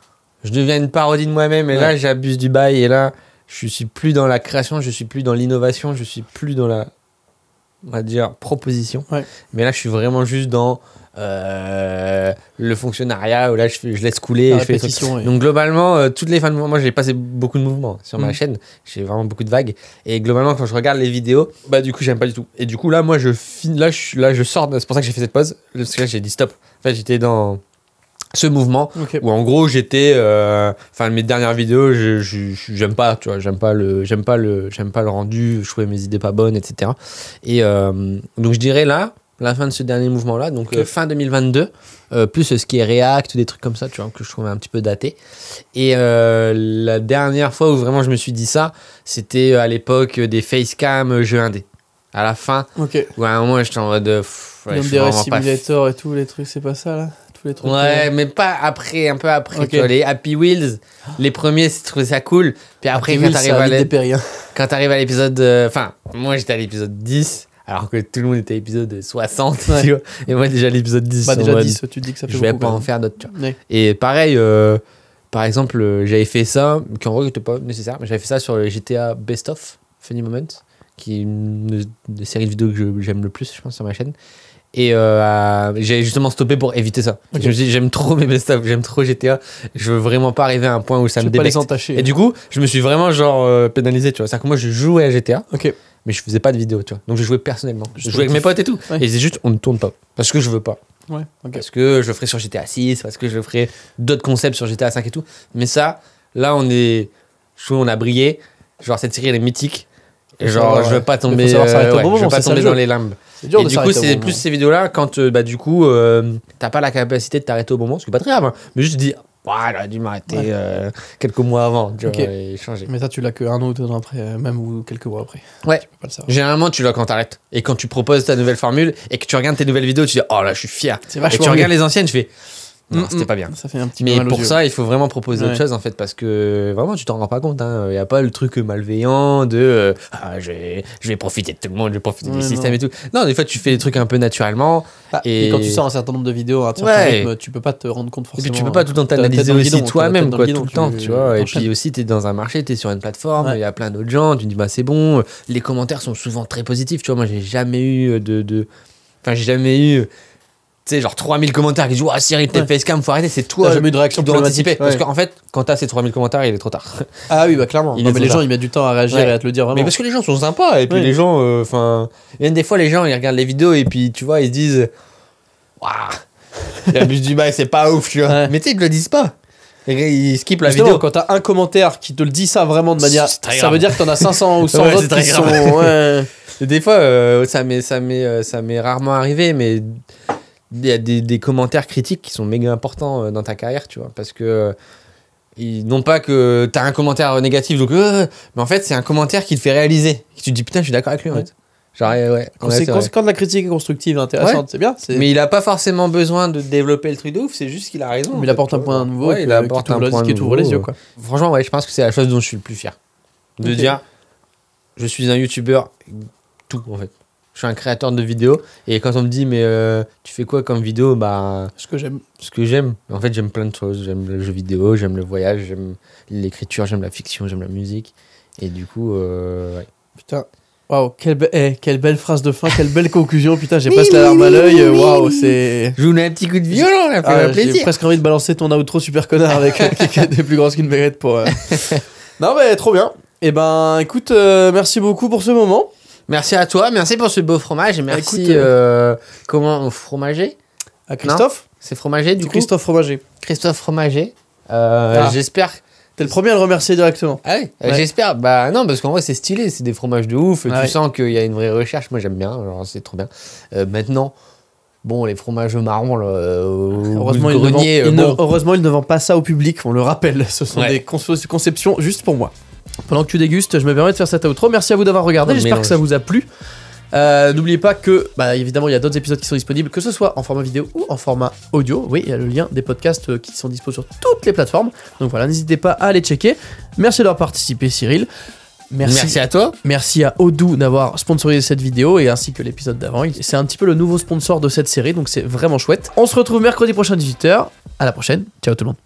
je deviens une parodie de moi-même et là j'abuse du bail et là je suis plus dans la création, je suis plus dans l'innovation, je suis plus dans la on va dire proposition. Mais là je suis vraiment juste dans euh, le fonctionnariat où là je, laisse couler. Donc globalement euh, toutes les fins de mois, moi j'ai passé beaucoup de mouvements sur ma mm. chaîne, j'ai vraiment beaucoup de vagues et globalement quand je regarde les vidéos, bah du coup j'aime pas du tout. Et du coup là moi je finis, là je là je sors, c'est pour ça que j'ai fait cette pause parce que là j'ai dit stop. En fait j'étais dans ce mouvement où en gros j'étais euh, enfin mes dernières vidéos j'aime pas tu vois j'aime pas le j'aime pas le j'aime pas le rendu je trouvais mes idées pas bonnes etc et euh, donc je dirais là la fin de ce dernier mouvement là donc euh, fin 2022 plus ce qui est React des trucs comme ça tu vois que je trouvais un petit peu daté et la dernière fois où vraiment je me suis dit ça c'était à l'époque des facecam jeux indés à la fin okay. où à un j'étais en mode de, ouais, je et tout les trucs c'est pas ça là Ouais, mais pas après, un peu après. les Happy Wheels, les premiers, si tu ça cool. Puis après, quand t'arrives à, à l'épisode. Euh, enfin, moi j'étais à l'épisode 10. Alors que tout le monde était à l'épisode 60, Et moi, déjà, l'épisode 10. Bah, déjà tu dis que ça fait Je vais pas en faire d'autres, Et pareil, euh, par exemple, euh, j'avais fait ça, qui en gros n'était pas nécessaire, mais j'avais fait ça sur le GTA Best of Funny Moments, qui est une série séries de vidéos que j'aime le plus, je pense, sur ma chaîne. Et euh, j'ai justement stoppé pour éviter ça. Je me suis dit, j'aime trop mes best-of, j'aime trop GTA. Je veux vraiment pas arriver à un point où ça me débecte. et hein. du coup, je me suis vraiment genre euh, pénalisé, tu vois. C'est-à-dire que moi, je jouais à GTA. Mais je faisais pas de vidéo, tu vois. Donc je jouais personnellement. Je, jouais avec mes potes et tout. Et Et c'est juste, on ne tourne pas. Parce que je veux pas. Parce que je ferai sur GTA 6, parce que je ferai d'autres concepts sur GTA 5 et tout. Mais ça, là, on est. Je on a brillé. Genre, cette série, elle est mythique. genre, je veux pas tomber, euh, je veux pas tomber dans les limbes et du coup, c'est plus ces vidéos-là quand euh, bah, du coup, euh, t'as pas la capacité de t'arrêter au bon moment, ce qui n'est pas très grave. Hein. mais juste tu dis, voilà, j'ai dû m'arrêter euh, quelques mois avant tu vois, changer. Mais ça, tu l'as que an ou deux ans après, même ou quelques mois après. Ouais. peux pas le Généralement, tu l'as quand t'arrêtes. Et quand tu proposes ta nouvelle formule et que tu regardes tes nouvelles vidéos, tu dis, oh là, je suis fier. Et tu regardes les anciennes, tu fais. Non, mm, c'était mm. pas bien. Ça fait un petit Mais pour ça, il faut vraiment proposer autre chose en fait, parce que vraiment, tu t'en rends pas compte. Hein. Il hein. n'y a pas le truc malveillant de euh, ah, je, vais, je, vais, profiter de tout le monde, je vais profiter du système et tout. Non, des fois, tu fais des trucs un peu naturellement. Bah, et... quand tu sors un certain nombre de vidéos tu ne tu peux pas te rendre compte forcément. Et puis tu peux pas tout euh, le temps t'analyser aussi toi-même, tout le temps, tu vois. Et puis aussi, tu es dans un marché, tu es sur une plateforme, il y a plein d'autres gens, tu dis, bah c'est bon. Euh, les commentaires sont souvent très positifs, tu vois. Moi, j'ai jamais eu de. Enfin, j'ai jamais eu tu sais, genre 3000 commentaires qui disent Ah, Cyril, t'es ouais. faut arrêter, c'est toi. T'as euh, jamais eu de réaction anticiper. Parce qu'en fait, quand t'as ces 3000 commentaires, il est trop tard. Ah oui, bah clairement. les gens, ils mettent du temps à réagir et à te le dire Mais parce que les gens sont sympas, et puis les gens, euh, enfin. a des fois, les gens, ils regardent les vidéos, et puis tu vois, ils se disent Waouh, la du bail, c'est pas ouf, tu vois. Mais tu sais, ils te le disent pas. Ils skippent la vidéo. Quand t'as un commentaire qui te le dit ça vraiment de manière. Ça veut dire que t'en as 500 ou 100 autres qui Des fois, euh, ça m'est rarement arrivé, mais il y des, des, commentaires critiques qui sont méga importants euh, dans ta carrière, tu vois, parce que euh, non pas que t'as un commentaire négatif, donc euh, mais en fait c'est un commentaire qui te fait réaliser, tu te dis putain je suis d'accord avec lui en fait. Genre, ouais, quand, la critique est constructive intéressante, c'est bien. Mais il a pas forcément besoin de développer le truc de ouf, c'est juste qu'il a raison. Mais il apporte un point nouveau, il apporte un point qui t'ouvre les yeux. Quoi. Franchement, ouais, je pense que c'est la chose dont je suis le plus fier. De dire, je suis un youtubeur, tout en fait. Je suis un créateur de vidéos. Et quand on me dit, mais euh, tu fais quoi comme vidéo Bah. Ce que j'aime. Ce que j'aime. En fait, j'aime plein de choses. J'aime le jeu vidéo, j'aime le voyage, j'aime l'écriture, j'aime la fiction, j'aime la musique. Et du coup, euh, Putain. Waouh, quelle, eh, quelle belle phrase de fin, quelle belle conclusion. Putain, j'ai presque la larme à l'œil. Waouh, c'est. Je vous mets un petit coup de violon, ah, J'ai presque envie de balancer ton outro super connard avec euh, quelqu'un des plus grands qu'une baguette pour. non, mais trop bien. Eh ben, écoute, merci beaucoup pour ce moment. Merci à toi, merci pour ce beau fromage et merci. Euh, euh, comment fromager À Christophe C'est fromager du coup Christophe Fromager. Christophe Fromager. Euh, ah. J'espère. T'es le premier à le remercier directement. Ah j'espère. Bah non, parce qu'en vrai, c'est stylé, c'est des fromages de ouf. tu sens qu'il y a une vraie recherche. Moi, j'aime bien, c'est trop bien. maintenant, bon, les fromages marrons, heureusement, il ne vend, ils ne vendent pas ça au public, on le rappelle. Ce sont des conceptions juste pour moi. Pendant que tu dégustes, je me permets de faire cette outro. Merci à vous d'avoir regardé, j'espère que ça vous a plu. Euh, n'oubliez pas que, bah, évidemment, il y a d'autres épisodes qui sont disponibles, que ce soit en format vidéo ou en format audio. Oui, il y a le lien des podcasts euh, qui sont dispos sur toutes les plateformes. Donc voilà, n'hésitez pas à aller checker. Merci d'avoir participé, Cyril. Merci. à toi. Merci à Odoo d'avoir sponsorisé cette vidéo et ainsi que l'épisode d'avant. C'est un petit peu le nouveau sponsor de cette série, donc c'est vraiment chouette. On se retrouve mercredi prochain à 18h. À la prochaine. Ciao tout le monde.